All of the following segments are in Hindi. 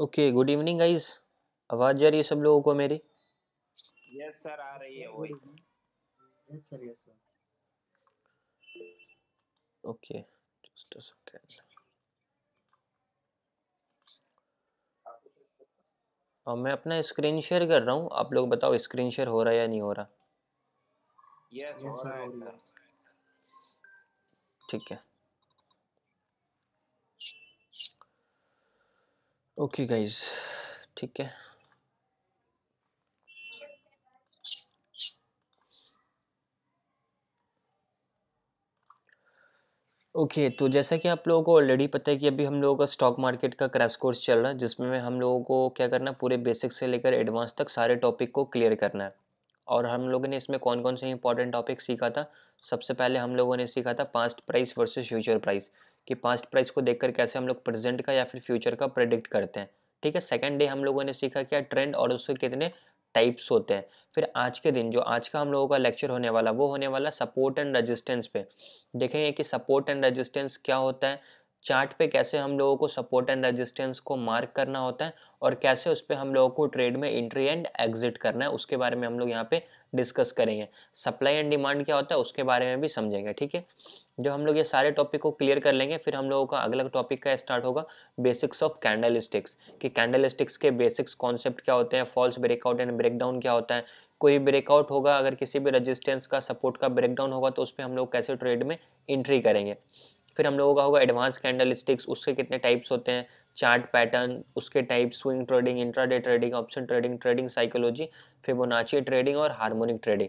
ओके गुड इवनिंग गाइस आवाज जा रही है सब लोगों को मेरी यस सर आ रही है वही yes sir yes sir okay just a second और मैं अपना स्क्रीन शेयर कर रहा हूँ आप लोग बताओ स्क्रीन शेयर हो रहा है या नहीं हो रहा यस yes, हो रहा है ठीक है ओके गाइज ठीक है ओके okay, तो जैसा कि आप लोगों को ऑलरेडी पता है कि अभी हम लोगों का स्टॉक मार्केट का क्रैश कोर्स चल रहा है जिसमें हम लोगों को क्या करना है पूरे बेसिक से लेकर एडवांस तक सारे टॉपिक को क्लियर करना है और हम लोगों ने इसमें कौन कौन से इंपॉर्टेंट टॉपिक सीखा था सबसे पहले हम लोगों ने सीखा था past price versus future price कि पास्ट प्राइस को देखकर कैसे हम लोग प्रेजेंट का या फिर फ्यूचर का प्रेडिक्ट करते हैं ठीक है सेकेंड डे हम लोगों ने सीखा क्या ट्रेंड और उसके कितने टाइप्स होते हैं फिर आज के दिन जो आज का हम लोगों का लेक्चर होने वाला वो होने वाला सपोर्ट एंड रजिस्टेंस पे देखेंगे कि सपोर्ट एंड रजिस्टेंस क्या होता है चार्ट पे कैसे हम लोगों को सपोर्ट एंड रेजिस्टेंस को मार्क करना होता है और कैसे उस पर हम लोगों को ट्रेड में एंट्री एंड एग्जिट करना है उसके बारे में हम लोग यहाँ पे डिस्कस करेंगे सप्लाई एंड डिमांड क्या होता है उसके बारे में भी समझेंगे ठीक है जो हम लोग ये सारे टॉपिक को क्लियर कर लेंगे फिर हम लोगों का अगला टॉपिक का स्टार्ट होगा बेसिक्स ऑफ कैंडल स्टिक्स कि कैंडल स्टिक्स के बेसिक्स कॉन्सेप्ट क्या होते हैं फॉल्स ब्रेकआउट एंड ब्रेकडाउन क्या होता है कोई ब्रेकआउट होगा अगर किसी भी रजिस्टेंस का सपोर्ट का ब्रेकडाउन होगा तो उस पर हम लोग कैसे ट्रेड में एंट्री करेंगे फिर हम लोगों का होगा एडवांस कैंडल स्टिक्स उसके कितने टाइप्स होते हैं चार्ट पैटर्न उसके type swing trading intraday trading option trading trading psychology नाची ट्रेडिंग और हारमोनिक ट्रेडिंग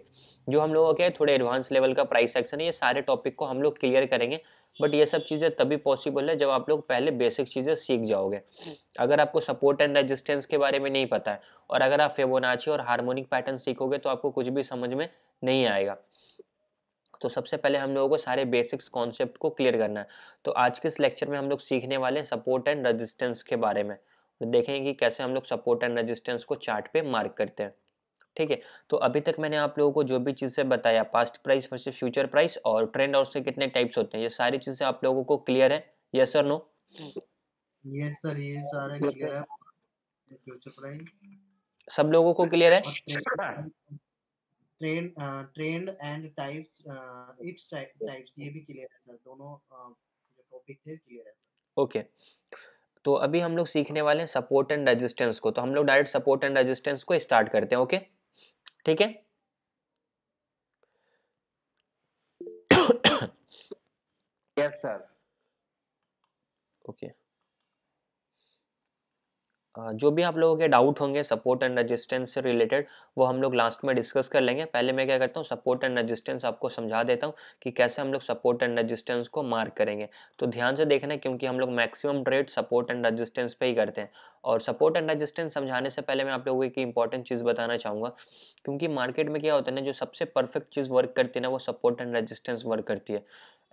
जो हम लोगों के थोड़े एडवांस लेवल का प्राइस एक्शन है ये सारे टॉपिक को हम लोग क्लियर करेंगे बट ये सब चीज़ें तभी पॉसिबल है जब आप लोग पहले बेसिक चीज़ें सीख जाओगे अगर आपको सपोर्ट एंड रेजिस्टेंस के बारे में नहीं पता है और अगर आप फेबोनाची और हारमोनिक पैटर्न सीखोगे तो आपको कुछ भी समझ में नहीं आएगा तो सबसे पहले हम लोगों को सारे बेसिक्स कॉन्सेप्ट को क्लियर करना है तो आज के इस लेक्चर में हम लोग सीखने वाले हैं सपोर्ट एंड रजिस्टेंस के बारे में तो देखेंगे कि कैसे हम लोग सपोर्ट एंड रजिस्टेंस को चार्ट पे मार्क करते हैं ठीक है तो अभी तक मैंने आप लोगों को जो भी चीज़ें बताया past price versus future price और ट्रेंड और से कितने टाइप्स होते हैं ये सारी चीज़ें आप लोगों को क्लियर है yes sir no yes sir ये सारे क्लियर प्राइस सब लोगों को क्लियर है trend trend and types it's types ये भी क्लियर है सर दोनों जो टॉपिक थे क्लियर है ओके तो अभी हम लोग सीखने वाले हैं सपोर्ट एंड रेजिस्टेंस को तो हम लोग डायरेक्ट सपोर्ट एंड रेजिस्टेंस को स्टार्ट करते हैं ओके okay? ठीक है यस सर ओके जो भी आप लोगों के डाउट होंगे सपोर्ट एंड रजिस्टेंस से रिलेटेड वो हम लोग लास्ट में डिस्कस कर लेंगे पहले मैं क्या करता हूँ सपोर्ट एंड रजिस्टेंस आपको समझा देता हूँ कि कैसे हम लोग सपोर्ट एंड रजिस्टेंस को मार्क करेंगे तो ध्यान से देखना क्योंकि हम लोग maximum trade support and resistance पे ही करते हैं और सपोर्ट एंड रजिस्टेंस समझाने से पहले मैं आप लोगों की इंपॉर्टेंट चीज़ बताना चाहूँगा क्योंकि मार्केट में क्या होता है ना जो सबसे परफेक्ट चीज़ वर्क करती है ना वो सपोर्ट एंड रजिस्टेंस वर्क करती है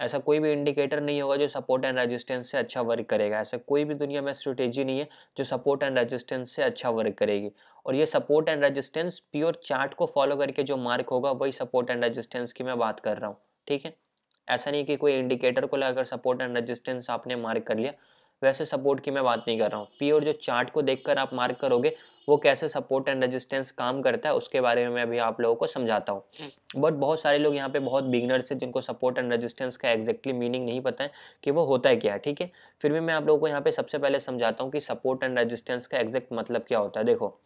ऐसा कोई भी इंडिकेटर नहीं होगा जो सपोर्ट एंड रेजिस्टेंस से अच्छा वर्क करेगा ऐसा कोई भी दुनिया में स्ट्रेटेजी नहीं है जो सपोर्ट एंड रेजिस्टेंस से अच्छा वर्क करेगी और ये support and resistance pure chart को फॉलो करके जो मार्क होगा वही सपोर्ट एंड रेजिस्टेंस की मैं बात कर रहा हूँ ठीक है ऐसा नहीं कि कोई इंडिकेटर को लगाकर सपोर्ट एंड रजिस्टेंस आपने मार्क कर लिया वैसे सपोर्ट की मैं बात नहीं कर रहा हूँ प्योर जो चार्ट को देख आप मार्क करोगे वो कैसे सपोर्ट एंड रेजिस्टेंस काम करता है उसके बारे में मैं अभी आप लोगों को समझाता हूँ बट हम्म। बहुत सारे लोग यहाँ पे बहुत बिगनर्स हैं जिनको सपोर्ट एंड रेजिस्टेंस का एग्जैक्टली मीनिंग नहीं पता है कि वो होता है क्या ठीक है फिर भी मैं आप लोगों को यहाँ पे सबसे पहले समझाता हूँ कि सपोर्ट एंड रजिस्टेंस का एग्जैक्ट मतलब क्या होता है देखो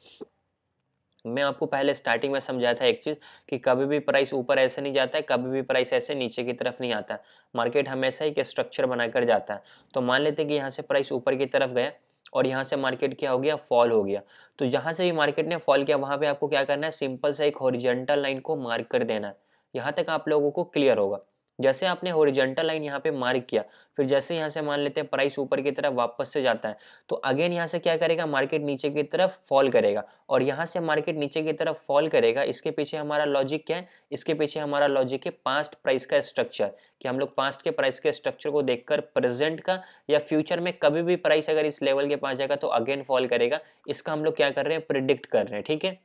मैं आपको पहले स्टार्टिंग में समझाया था एक चीज़ कि कभी भी प्राइस ऊपर ऐसे नहीं जाता है कभी भी प्राइस ऐसे नीचे की तरफ नहीं आता मार्केट हमेशा एक स्ट्रक्चर बनाकर जाता है तो मान लेते हैं कि यहाँ से प्राइस ऊपर की तरफ गया और यहाँ से मार्केट क्या हो गया फॉल हो गया तो जहाँ से भी मार्केट ने फॉल किया वहाँ पे आपको क्या करना है सिंपल सा एक हॉरिजेंटल लाइन को मार्क कर देना है यहाँ तक आप लोगों को क्लियर होगा जैसे आपने ओरिजेंटल लाइन यहाँ पे मार्क किया फिर जैसे यहाँ से मान लेते हैं प्राइस ऊपर की तरफ वापस से जाता है तो अगेन यहाँ से क्या करेगा मार्केट नीचे की तरफ फॉल करेगा और यहाँ से मार्केट नीचे की तरफ फॉल करेगा इसके पीछे हमारा लॉजिक क्या है इसके पीछे हमारा लॉजिक है पास्ट प्राइस का स्ट्रक्चर कि हम लोग पास्ट के प्राइस के स्ट्रक्चर को देखकर प्रेजेंट का या फ्यूचर में कभी भी प्राइस अगर इस लेवल के पास जाएगा तो अगेन फॉल करेगा इसका हम लोग क्या कर रहे हैं प्रिडिक्ट कर रहे हैं ठीक है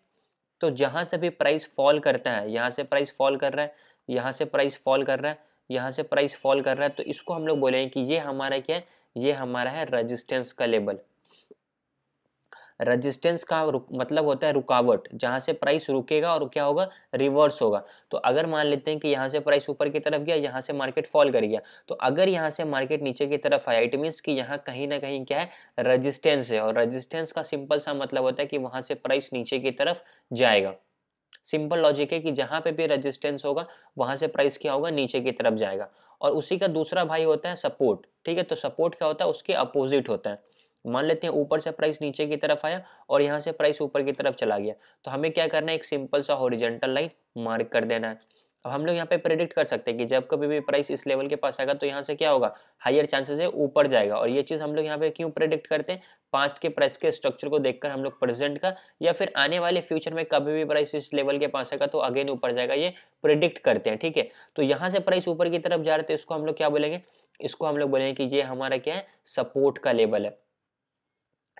तो जहाँ से भी प्राइस फॉल करता है यहाँ से प्राइस फॉल कर रहा है यहाँ से प्राइस फॉल कर रहा है यहाँ से प्राइस फॉल कर रहा है तो इसको हम लोग बोलेंगे कि ये हमारा क्या है ये हमारा है रजिस्टेंस का लेवल रजिस्टेंस का मतलब होता है रुकावट जहाँ से प्राइस रुकेगा और क्या होगा रिवर्स होगा तो अगर मान लेते हैं कि यहाँ से प्राइस ऊपर की तरफ गया यहाँ से मार्केट फॉल कर गया तो अगर यहाँ से मार्केट नीचे की तरफ आया इट मीन्स कि यहाँ कहीं ना कहीं क्या है रजिस्टेंस है और रजिस्टेंस का सिंपल सा मतलब होता है कि वहाँ से प्राइस नीचे की तरफ जाएगा सिंपल लॉजिक है कि जहाँ पे भी रेजिस्टेंस होगा वहाँ से प्राइस क्या होगा नीचे की तरफ जाएगा और उसी का दूसरा भाई होता है सपोर्ट ठीक है तो सपोर्ट क्या होता है उसके अपोजिट होता है मान लेते हैं ऊपर से प्राइस नीचे की तरफ आया और यहाँ से प्राइस ऊपर की तरफ चला गया तो हमें क्या करना है एक सिंपल सा होरिजेंटल लाइन मार्क कर देना है अब हम लोग यहाँ पे प्रेडिक्ट कर सकते हैं कि जब कभी भी प्राइस इस लेवल के पास आएगा तो यहाँ से क्या होगा हायर चांसेस है ऊपर जाएगा और ये चीज़ हम लोग यहाँ पे क्यों प्रेडिक्ट करते हैं पास्ट के प्राइस के स्ट्रक्चर को देखकर हम लोग प्रेजेंट का या फिर आने वाले फ्यूचर में कभी भी प्राइस इस लेवल के पास आएगा तो अगेन ऊपर जाएगा ये प्रिडिक्ट करते हैं ठीक है तो यहाँ से प्राइस ऊपर की तरफ जा रहे थे इसको हम लोग क्या बोलेंगे इसको हम लोग बोलेंगे कि ये हमारा क्या है सपोर्ट का लेवल है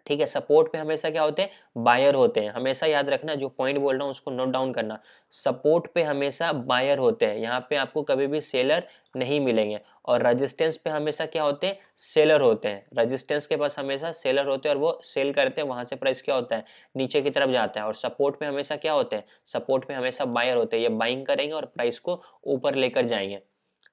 ठीक है सपोर्ट पे हमेशा क्या होते हैं बायर होते हैं हमेशा याद रखना जो पॉइंट बोल रहा हूँ उसको नोट डाउन करना सपोर्ट पे हमेशा बायर होते हैं यहाँ पे आपको कभी भी सेलर नहीं मिलेंगे और रेजिस्टेंस पे हमेशा क्या होते हैं सेलर होते हैं रेजिस्टेंस के पास हमेशा सेलर होते हैं और वो सेल करते हैं वहाँ से प्राइस क्या होता है नीचे की तरफ जाता है और सपोर्ट पे हमेशा क्या होते हैं सपोर्ट पे हमेशा बायर होते हैं ये बाइंग करेंगे और प्राइस को ऊपर लेकर जाएंगे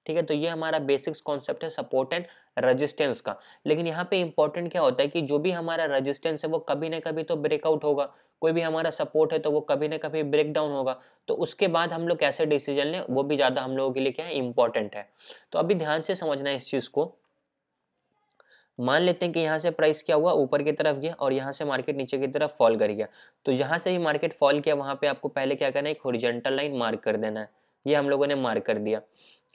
ठीक है तो ये हमारा बेसिक्स कॉन्सेप्ट है सपोर्ट एंड रेजिस्टेंस का लेकिन यहाँ पे इंपॉर्टेंट क्या होता है कि जो भी हमारा रेजिस्टेंस है वो कभी ना कभी तो ब्रेकआउट होगा कोई भी हमारा सपोर्ट है तो वो कभी ना कभी ब्रेक डाउन होगा तो उसके बाद हम लोग कैसे डिसीजन लें वो भी ज़्यादा हम लोगों के लिए क्या है इंपॉर्टेंट है तो अभी ध्यान से समझना है इस चीज़ को मान लेते हैं कि यहाँ से प्राइस क्या हुआ ऊपर की तरफ गया और यहाँ से मार्केट नीचे की तरफ फॉल कर गया तो जहां से भी मार्केट फॉल किया वहाँ पे आपको पहले क्या करना है एक होरिजेंटल लाइन मार्क कर देना है ये हम लोगों ने मार्क कर दिया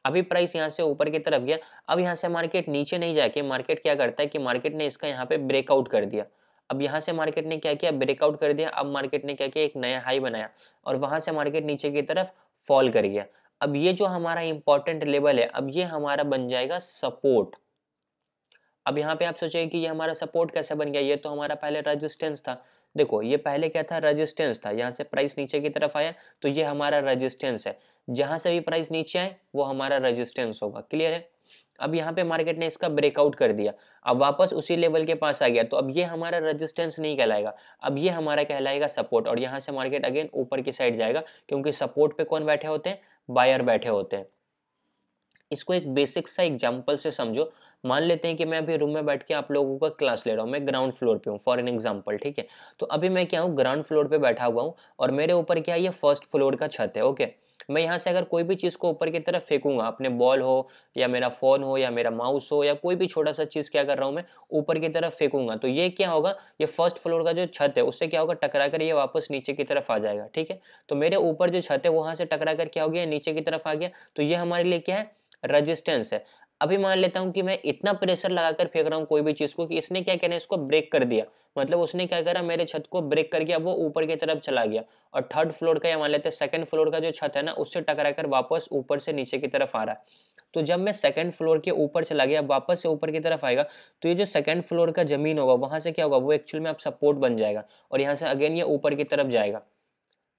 अभी प्राइस यहाँ से ऊपर की तरफ गया अब यहाँ से मार्केट नीचे नहीं जाके मार्केट क्या करता है कि मार्केट ने इसका यहाँ पे ब्रेकआउट कर दिया अब यहाँ से मार्केट ने क्या किया ब्रेकआउट कर दिया अब मार्केट ने क्या किया एक नया हाई बनाया और वहाँ से मार्केट नीचे की तरफ फॉल कर गया अब ये जो हमारा इंपॉर्टेंट लेवल है अब ये हमारा बन जाएगा सपोर्ट अब यहाँ पे आप सोचेंगे कि ये हमारा सपोर्ट कैसे बन गया ये तो हमारा पहले रजिस्टेंस था देखो ये पहले क्या था रजिस्टेंस था यहाँ से प्राइस नीचे की तरफ आया तो ये हमारा रजिस्टेंस है जहां से भी प्राइस नीचे आए वो हमारा रेजिस्टेंस होगा क्लियर है अब यहाँ पे मार्केट ने इसका ब्रेकआउट कर दिया अब वापस उसी लेवल के पास आ गया तो अब ये हमारा रेजिस्टेंस नहीं कहलाएगा अब ये हमारा कहलाएगा सपोर्ट और यहाँ से मार्केट अगेन ऊपर की साइड जाएगा क्योंकि सपोर्ट पे कौन बैठे होते हैं बायर बैठे होते हैं इसको एक बेसिक सा एग्जाम्पल से समझो मान लेते हैं कि मैं अभी रूम में बैठ के आप लोगों का क्लास ले रहा हूँ मैं ग्राउंड फ्लोर पे हूँ फॉर एन एग्जाम्पल ठीक है तो अभी मैं क्या हूँ ग्राउंड फ्लोर पे बैठा हुआ हूँ और मेरे ऊपर क्या है ये फर्स्ट फ्लोर का छत है ओके okay? मैं यहाँ से अगर कोई भी चीज़ को ऊपर की तरफ फेंकूंगा अपने बॉल हो या मेरा फ़ोन हो या मेरा माउस हो या कोई भी छोटा सा चीज़ क्या कर रहा हूँ मैं ऊपर की तरफ फेंकूंगा तो ये क्या होगा ये फर्स्ट फ्लोर का जो छत है उससे क्या होगा टकरा कर ये वापस नीचे की तरफ आ जाएगा ठीक है तो मेरे ऊपर जो छत है वहाँ से टकरा कर क्या हो गया नीचे की तरफ आ गया तो ये हमारे लिए क्या है रजिस्टेंस है अभी मान लेता हूँ कि मैं इतना प्रेशर लगाकर फेंक रहा हूँ कोई भी चीज़ को कि इसने क्या कहना है इसको ब्रेक कर दिया मतलब उसने क्या करा मेरे छत को ब्रेक कर गया वो ऊपर की तरफ चला गया और थर्ड फ्लोर का या मान लेते हैं सेकंड फ्लोर का जो छत है ना उससे टकरा कर वापस ऊपर से नीचे की तरफ आ रहा है तो जब मैं सेकेंड फ्लोर के ऊपर चला गया वापस से ऊपर की तरफ आएगा तो ये जो सेकंड फ्लोर का ज़मीन होगा वहाँ से क्या होगा वो एक्चुअल में आप सपोर्ट बन जाएगा और यहाँ से अगेन ये ऊपर की तरफ जाएगा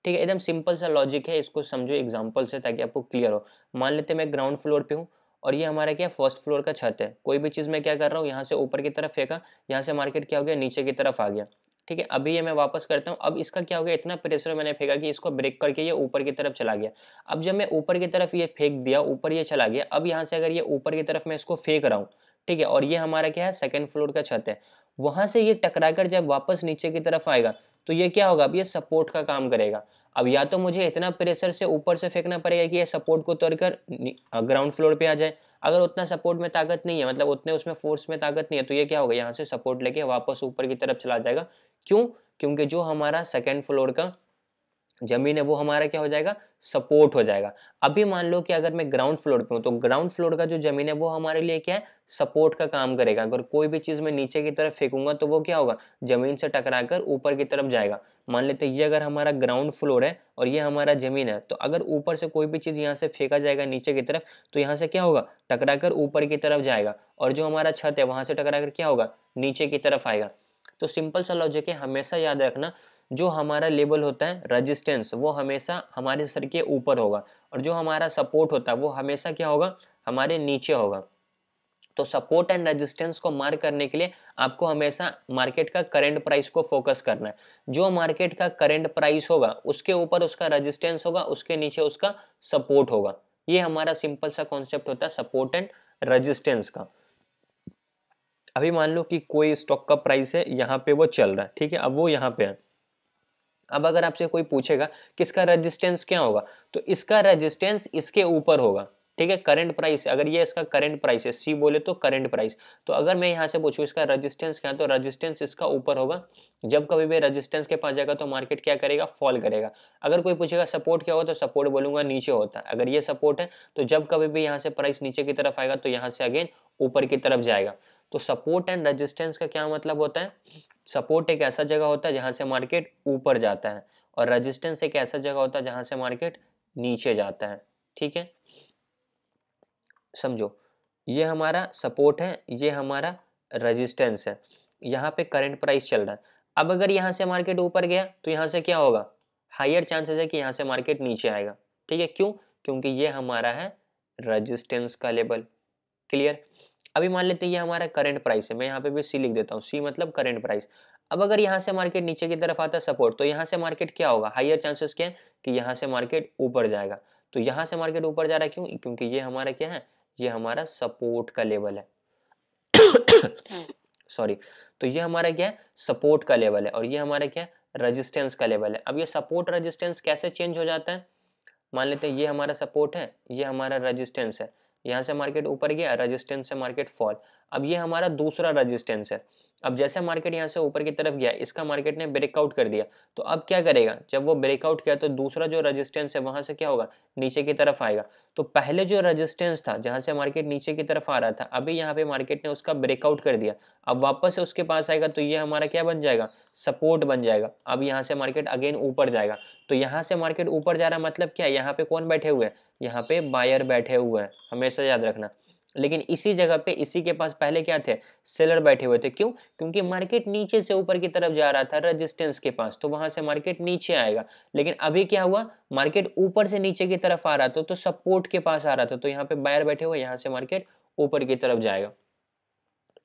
ठीक है एकदम सिंपल सा लॉजिक है इसको समझो एग्जाम्पल से ताकि आपको क्लियर हो मान लेते मैं ग्राउंड फ्लोर पे हूँ और ये हमारा क्या फर्स्ट फ्लोर का छत है कोई भी चीज़ मैं क्या कर रहा हूँ यहाँ से ऊपर की तरफ फेंका यहाँ से मार्केट क्या हो गया नीचे की तरफ आ गया ठीक है अभी ये मैं वापस करता हूँ अब इसका क्या हो गया इतना प्रेशर मैंने फेंका कि इसको ब्रेक करके ये ऊपर की तरफ चला गया अब जब मैं ऊपर की तरफ ये फेंक दिया ऊपर ये चला गया अब यहाँ से अगर ये ऊपर की तरफ मैं इसको फेंक रहा हूँ ठीक है और ये हमारा क्या है सेकेंड फ्लोर का छत है वहाँ से ये टकरा कर जब वापस नीचे की तरफ आएगा तो ये क्या होगा अब ये सपोर्ट का काम करेगा अब या तो मुझे इतना प्रेशर से ऊपर से फेंकना पड़ेगा कि यह सपोर्ट को तोड़ कर ग्राउंड फ्लोर पे आ जाए अगर उतना सपोर्ट में ताकत नहीं है मतलब उतने उसमें फोर्स में ताकत नहीं है तो ये क्या होगा यहाँ से सपोर्ट लेके वापस ऊपर की तरफ चला जाएगा क्यों क्योंकि जो हमारा सेकेंड फ्लोर का जमीन है वो हमारा क्या हो जाएगा सपोर्ट हो जाएगा अभी मान लो कि अगर मैं ग्राउंड फ्लोर पे हूँ तो ग्राउंड फ्लोर का जो ज़मीन है वो हमारे लिए क्या है सपोर्ट का काम करेगा अगर कोई भी चीज़ मैं नीचे की तरफ फेंकूंगा तो वो क्या होगा ज़मीन से टकराकर ऊपर की तरफ जाएगा मान लेते ये अगर हमारा ग्राउंड फ्लोर है और ये हमारा ज़मीन है तो अगर ऊपर से कोई भी चीज़ यहाँ से फेंका जाएगा नीचे की तरफ तो यहाँ से क्या होगा टकरा कर ऊपर की तरफ जाएगा और जो हमारा छत है वहाँ से टकरा कर क्या होगा नीचे की तरफ आएगा तो सिंपल सा लॉजिक है हमेशा याद रखना जो हमारा लेवल होता है रजिस्टेंस वो हमेशा हमारे सर के ऊपर होगा और जो हमारा सपोर्ट होता है वो हमेशा क्या होगा हमारे नीचे होगा तो सपोर्ट एंड रेजिस्टेंस को मार्क करने के लिए आपको हमेशा मार्केट का करेंट प्राइस को फोकस करना है जो मार्केट का करेंट प्राइस होगा उसके ऊपर उसका रेजिस्टेंस होगा उसके नीचे उसका सपोर्ट होगा ये हमारा सिंपल सा कॉन्सेप्ट होता है सपोर्ट एंड रेजिस्टेंस का अभी मान लो कि कोई स्टॉक का प्राइस है यहाँ पे वो चल रहा है ठीक है अब वो यहाँ पे है अब अगर आपसे कोई पूछेगा कि इसका रेजिस्टेंस क्या होगा तो इसका रेजिस्टेंस इसके ऊपर होगा ठीक है करंट प्राइस अगर ये इसका करंट प्राइस है सी बोले तो करंट प्राइस तो अगर मैं यहाँ से पूछूँ इसका रेजिस्टेंस क्या है तो रेजिस्टेंस इसका ऊपर होगा जब कभी भी रेजिस्टेंस के पास जाएगा तो मार्केट क्या करेगा फॉल करेगा अगर कोई पूछेगा सपोर्ट क्या होगा तो सपोर्ट बोलूंगा नीचे होता है अगर ये सपोर्ट है तो जब कभी भी यहाँ से प्राइस नीचे की तरफ आएगा तो यहाँ से अगेन ऊपर की तरफ जाएगा तो सपोर्ट एंड रेजिस्टेंस का क्या मतलब होता है सपोर्ट एक ऐसा जगह होता है जहाँ से मार्केट ऊपर जाता है और रजिस्टेंस एक ऐसा जगह होता है जहाँ से मार्केट नीचे जाता है ठीक है समझो ये हमारा सपोर्ट है ये हमारा रजिस्टेंस है यहाँ पे करंट प्राइस चल रहा है अब अगर यहाँ से मार्केट ऊपर गया तो यहाँ से क्या होगा हायर चांसेस है कि यहाँ से मार्केट नीचे आएगा ठीक है क्यों क्योंकि ये हमारा है रजिस्टेंस का लेवल क्लियर अभी मान लेते हैं ये हमारा करेंट प्राइस है मैं यहाँ पे भी सी लिख देता हूँ सी मतलब करेंट प्राइस अब अगर यहाँ से मार्केट नीचे की तरफ आता है सपोर्ट तो यहाँ से मार्केट क्या होगा हाइयर चांसेस क्या है कि यहाँ से मार्केट ऊपर जाएगा तो यहाँ से मार्केट ऊपर जा रहा है क्यों क्योंकि ये हमारा क्या है ये हमारा सपोर्ट का लेवल है सॉरी हाँ। तो ये हमारा क्या है सपोर्ट का लेवल है और ये हमारा क्या है रजिस्टेंस का लेवल है अब ये सपोर्ट रजिस्टेंस कैसे चेंज हो जाता है मान लेते हैं ये हमारा सपोर्ट है ये हमारा रजिस्टेंस है यहाँ से मार्केट ऊपर गया रजिस्टेंस से मार्केट फॉल अब ये हमारा दूसरा रजिस्टेंस है अब जैसे मार्केट यहाँ से ऊपर की तरफ गया इसका मार्केट ने ब्रेकआउट कर दिया तो अब क्या करेगा जब वो ब्रेकआउट किया तो दूसरा जो रेजिस्टेंस है वहाँ से क्या होगा नीचे की तरफ आएगा तो पहले जो रेजिस्टेंस था जहाँ से मार्केट नीचे की तरफ आ रहा था अभी यहाँ पे मार्केट ने उसका ब्रेकआउट कर दिया अब वापस उसके पास आएगा तो ये हमारा क्या बन जाएगा सपोर्ट बन जाएगा अब यहाँ से मार्केट अगेन ऊपर जाएगा तो यहाँ से मार्केट ऊपर जा रहा मतलब क्या है यहाँ पे कौन बैठे हुए हैं यहाँ पे बायर बैठे हुए हैं हमेशा याद रखना लेकिन इसी जगह पे इसी के पास पहले क्या थे सेलर बैठे हुए थे क्यों क्योंकि मार्केट नीचे से ऊपर की तरफ जा रहा था रेजिस्टेंस के पास तो वहां से मार्केट नीचे आएगा लेकिन अभी क्या हुआ मार्केट ऊपर से नीचे की तरफ आ रहा था तो सपोर्ट के पास आ रहा था तो यहाँ पे बायर बैठे हुए यहाँ से मार्केट ऊपर की तरफ जाएगा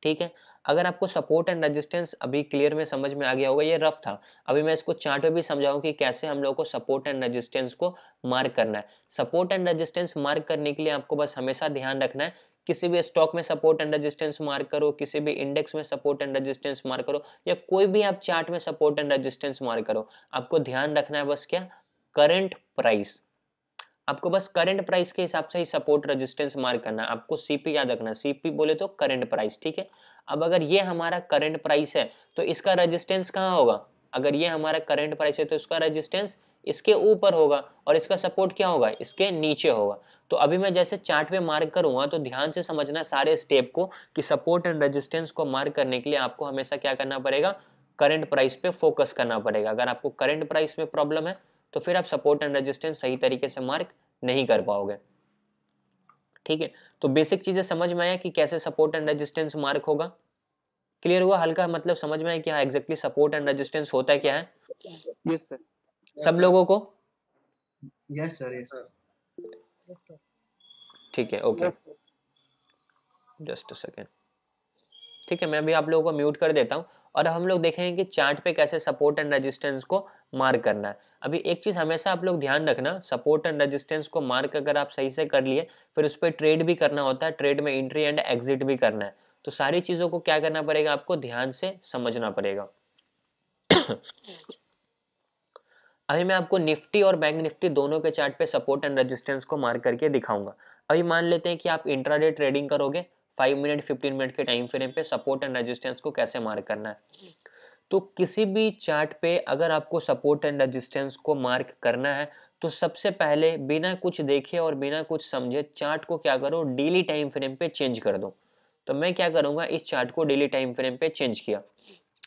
ठीक है अगर आपको सपोर्ट एंड रेजिस्टेंस अभी क्लियर में समझ में आ गया होगा ये रफ था अभी मैं इसको चार्ट में भी समझाऊँ कि कैसे हम लोग को सपोर्ट एंड रेजिस्टेंस को मार्क करना है सपोर्ट एंड रेजिस्टेंस मार्क करने के लिए आपको बस हमेशा ध्यान रखना है किसी भी स्टॉक में सपोर्ट एंड रेजिस्टेंस मार्क करो किसी भी इंडेक्स में सपोर्ट एंड रेजिस्टेंस मार्क करो या कोई भी आप चार्ट में सपोर्ट एंड रेजिस्टेंस मार्क करो आपको ध्यान रखना है बस क्या करंट प्राइस आपको बस करंट प्राइस के हिसाब से ही सपोर्ट रेजिस्टेंस मार्क करना है आपको सीपी याद रखना सीपी बोले तो करंट प्राइस ठीक है अब अगर ये हमारा करंट प्राइस है तो इसका रजिस्टेंस कहाँ होगा अगर ये हमारा करंट प्राइस है तो इसका रजिस्टेंस इसके ऊपर होगा और इसका सपोर्ट क्या होगा इसके नीचे होगा तो अभी मैं जैसे चार्ट पे मार्क करूंगा तो ध्यान से समझना सारे स्टेप को कि सपोर्ट एंड रेजिस्टेंस को मार्क करने के लिए आपको हमेशा क्या करना पड़ेगा करंट प्राइस पे फोकस करना पड़ेगा अगर आपको करंट प्राइस में प्रॉब्लम है तो फिर आप सपोर्ट एंड रेजिस्टेंस सही तरीके से मार्क नहीं कर पाओगे ठीक है तो बेसिक चीज़ें समझ में आया कि कैसे सपोर्ट एंड रेजिस्टेंस मार्क होगा क्लियर हुआ हल्का मतलब समझ में आया कि हाँ एग्जैक्टली सपोर्ट एंड रेजिस्टेंस होता है क्या है यस सर सब लोगों को यस सर यस ठीक है ओके जस्ट सेकेंड ठीक है मैं भी आप लोगों को म्यूट कर देता हूँ और हम लोग देखेंगे कि चार्ट पे कैसे सपोर्ट एंड रेजिस्टेंस को मार्क करना है अभी एक चीज़ हमेशा आप लोग ध्यान रखना सपोर्ट एंड रेजिस्टेंस को मार्क अगर आप सही से कर लिए फिर उस पर ट्रेड भी करना होता है ट्रेड में एंट्री एंड एग्जिट भी करना है तो सारी चीज़ों को क्या करना पड़ेगा आपको ध्यान से समझना पड़ेगा अभी मैं आपको निफ्टी और बैंक निफ्टी दोनों के चार्ट पे सपोर्ट एंड रेजिस्टेंस को मार्क करके दिखाऊंगा अभी मान लेते हैं कि आप इंट्राडे ट्रेडिंग करोगे फाइव मिनट फिफ्टीन मिनट के टाइम फ्रेम पे सपोर्ट एंड रेजिस्टेंस को कैसे मार्क करना है तो किसी भी चार्ट पे अगर आपको सपोर्ट एंड रेजिस्टेंस को मार्क करना है तो सबसे पहले बिना कुछ देखे और बिना कुछ समझे चार्ट को क्या करो डेली टाइम फ्रेम पे चेंज कर दो तो मैं क्या करूँगा इस चार्ट को डेली टाइम फ्रेम पे चेंज किया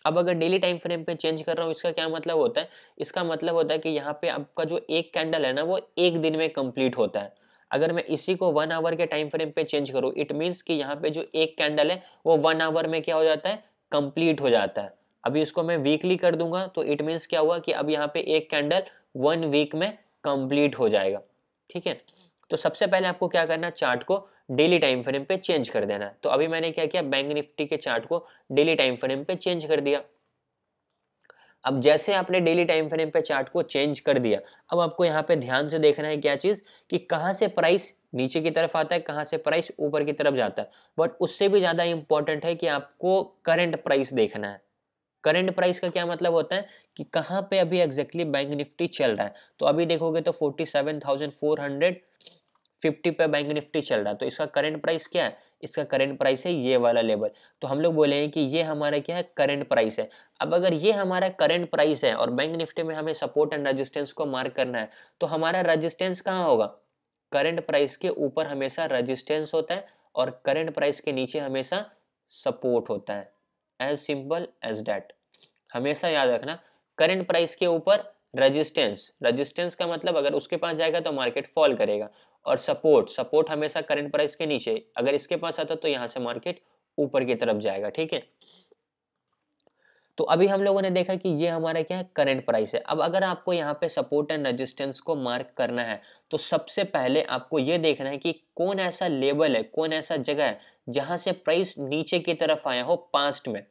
अब अगर डेली टाइम फ्रेम पे चेंज कर रहा हूँ इसका क्या मतलब होता है इसका मतलब होता है कि यहाँ पे आपका जो एक कैंडल है ना वो एक दिन में कंप्लीट होता है अगर मैं इसी को वन आवर के टाइम फ्रेम पे चेंज करूँ इट मीन्स कि यहाँ पे जो एक कैंडल है वो वन आवर में क्या हो जाता है कंप्लीट हो जाता है अभी इसको मैं वीकली कर दूंगा तो इट मीन्स क्या हुआ कि अब यहाँ पे एक कैंडल वन वीक में कंप्लीट हो जाएगा ठीक है तो सबसे पहले आपको क्या करना चार्ट को डेली टाइम फ्रेम पे चेंज कर देना है तो अभी मैंने क्या किया बैंक निफ्टी के चार्ट को डेली टाइम फ्रेम पे चेंज कर दिया अब जैसे आपने डेली टाइम फ्रेम पे चार्ट को चेंज कर दिया अब आपको यहाँ पे ध्यान से देखना है क्या चीज़ कि कहाँ से प्राइस नीचे की तरफ आता है कहाँ से प्राइस ऊपर की तरफ जाता है बट उससे भी ज़्यादा इंपॉर्टेंट है कि आपको करंट प्राइस देखना है करंट प्राइस का क्या मतलब होता है कि कहाँ पे अभी एग्जैक्टली बैंक निफ्टी चल रहा है तो अभी देखोगे तो forty seven thousand four hundred fifty पे बैंक निफ्टी चल रहा है तो इसका करंट प्राइस क्या है इसका करंट प्राइस है ये वाला लेवल तो हम लोग बोले हैं कि ये हमारा क्या है करंट प्राइस है अब अगर ये हमारा करंट प्राइस है और बैंक निफ्टी में हमें सपोर्ट एंड रजिस्टेंस को मार्क करना है तो हमारा रजिस्टेंस कहाँ होगा करंट प्राइस के ऊपर हमेशा रजिस्टेंस होता है और करंट प्राइस के नीचे हमेशा सपोर्ट होता है एज सिंपल एज डैट हमेशा याद रखना करंट प्राइस के ऊपर रेजिस्टेंस रेजिस्टेंस का मतलब अगर उसके पास जाएगा तो मार्केट फॉल करेगा और सपोर्ट सपोर्ट हमेशा करंट प्राइस के नीचे अगर इसके पास आता तो यहाँ से मार्केट ऊपर की तरफ जाएगा ठीक है तो अभी हम लोगों ने देखा कि ये हमारा क्या है करंट प्राइस है अब अगर आपको यहाँ पे सपोर्ट एंड रेजिस्टेंस को मार्क करना है तो सबसे पहले आपको ये देखना है कि कौन ऐसा लेवल है कौन ऐसा जगह है जहां से प्राइस नीचे की तरफ आया हो पास्ट में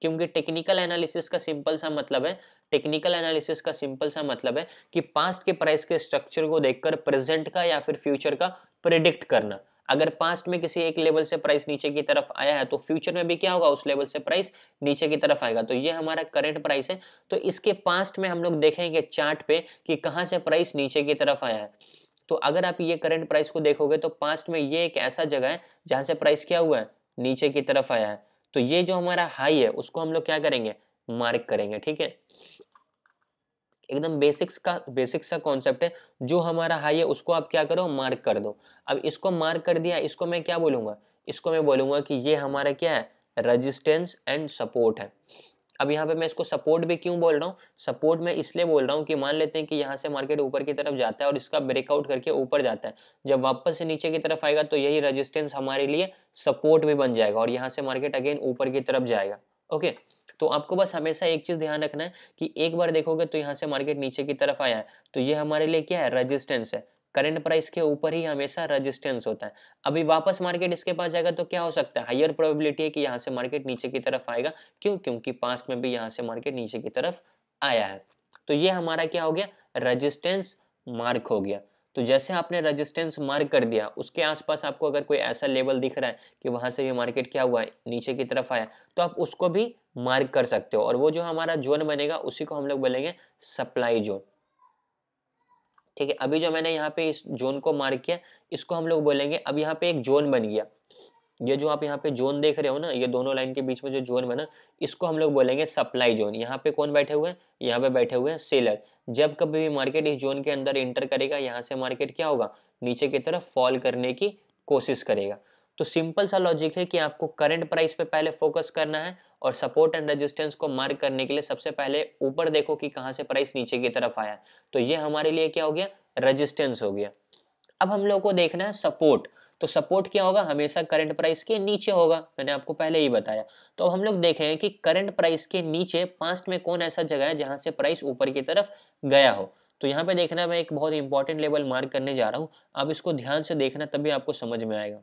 क्योंकि टेक्निकल एनालिसिस का सिंपल सा मतलब है टेक्निकल एनालिसिस का सिंपल सा मतलब है कि पास्ट के प्राइस के स्ट्रक्चर को देखकर प्रेजेंट का या फिर फ्यूचर का प्रिडिक्ट करना अगर पास्ट में किसी एक लेवल से प्राइस नीचे की तरफ आया है तो फ्यूचर में भी क्या होगा उस लेवल से प्राइस नीचे की तरफ आएगा तो ये हमारा करेंट प्राइस है तो इसके पास्ट में हम लोग देखेंगे चार्ट पे कि कहाँ से प्राइस नीचे की तरफ आया है तो अगर आप ये करंट प्राइस को देखोगे तो पास्ट में ये एक ऐसा जगह है जहाँ से प्राइस क्या हुआ है नीचे की तरफ आया है तो ये जो हमारा हाई है उसको हम लोग क्या करेंगे मार्क करेंगे ठीक है एकदम बेसिक्स का बेसिक्स का कॉन्सेप्ट है जो हमारा हाई है उसको आप क्या करो मार्क कर दो अब इसको मार्क कर दिया इसको मैं क्या बोलूँगा इसको मैं बोलूँगा कि ये हमारा क्या है रजिस्टेंस एंड सपोर्ट है अब यहाँ पे मैं इसको सपोर्ट भी क्यों बोल रहा हूँ सपोर्ट मैं इसलिए बोल रहा हूँ कि मान लेते हैं कि यहाँ से मार्केट ऊपर की तरफ जाता है और इसका ब्रेकआउट करके ऊपर जाता है जब वापस से नीचे की तरफ आएगा तो यही रजिस्टेंस हमारे लिए सपोर्ट भी बन जाएगा और यहाँ से मार्केट अगेन ऊपर की तरफ जाएगा ओके तो आपको बस हमेशा एक चीज़ ध्यान रखना है कि एक बार देखोगे तो यहाँ से मार्केट नीचे की तरफ आया है तो ये हमारे लिए क्या है रजिस्टेंस है करंट प्राइस के ऊपर ही हमेशा रेजिस्टेंस होता है अभी वापस मार्केट इसके पास जाएगा तो क्या हो सकता है हायर प्रोबेबिलिटी है कि यहाँ से मार्केट नीचे की तरफ आएगा क्यों क्योंकि पास्ट में भी यहाँ से मार्केट नीचे की तरफ आया है तो ये हमारा क्या हो गया रजिस्टेंस मार्क हो गया तो जैसे आपने रेजिस्टेंस मार्क कर दिया उसके आसपास आपको अगर कोई ऐसा लेवल दिख रहा है कि वहाँ से ये मार्केट क्या हुआ है नीचे की तरफ आया तो आप उसको भी मार्क कर सकते हो और वो जो हमारा जोन बनेगा उसी को हम लोग बोलेंगे सप्लाई जोन ठीक है अभी जो मैंने यहाँ पे इस जोन को मार्क किया इसको हम लोग बोलेंगे अब यहाँ पे एक जोन बन गया ये जो आप यहाँ पे जोन देख रहे हो ना ये दोनों लाइन के बीच में जो जोन बना इसको हम लोग बोलेंगे सप्लाई जोन यहाँ पे कौन बैठे हुए हैं यहाँ पे बैठे हुए हैं सेलर जब कभी भी मार्केट इस जोन के अंदर इंटर करेगा यहाँ से मार्केट क्या होगा नीचे की तरफ फॉल करने की कोशिश करेगा तो सिंपल सा लॉजिक है कि आपको करंट प्राइस पे पहले फोकस करना है और सपोर्ट एंड रेजिस्टेंस को मार्क करने के लिए सबसे पहले ऊपर देखो कि कहाँ से प्राइस नीचे की तरफ आया तो ये हमारे लिए क्या हो गया रेजिस्टेंस हो गया अब हम लोग को देखना है सपोर्ट तो सपोर्ट क्या होगा हमेशा करंट प्राइस के नीचे होगा मैंने आपको पहले ही बताया तो हम लोग हैं कि करंट प्राइस के नीचे पास्ट में कौन ऐसा जगह है जहां से प्राइस ऊपर की तरफ गया हो तो यहाँ पे देखना मैं एक बहुत इंपॉर्टेंट लेवल मार्क करने जा रहा हूँ आप इसको ध्यान से देखना तभी आपको समझ में आएगा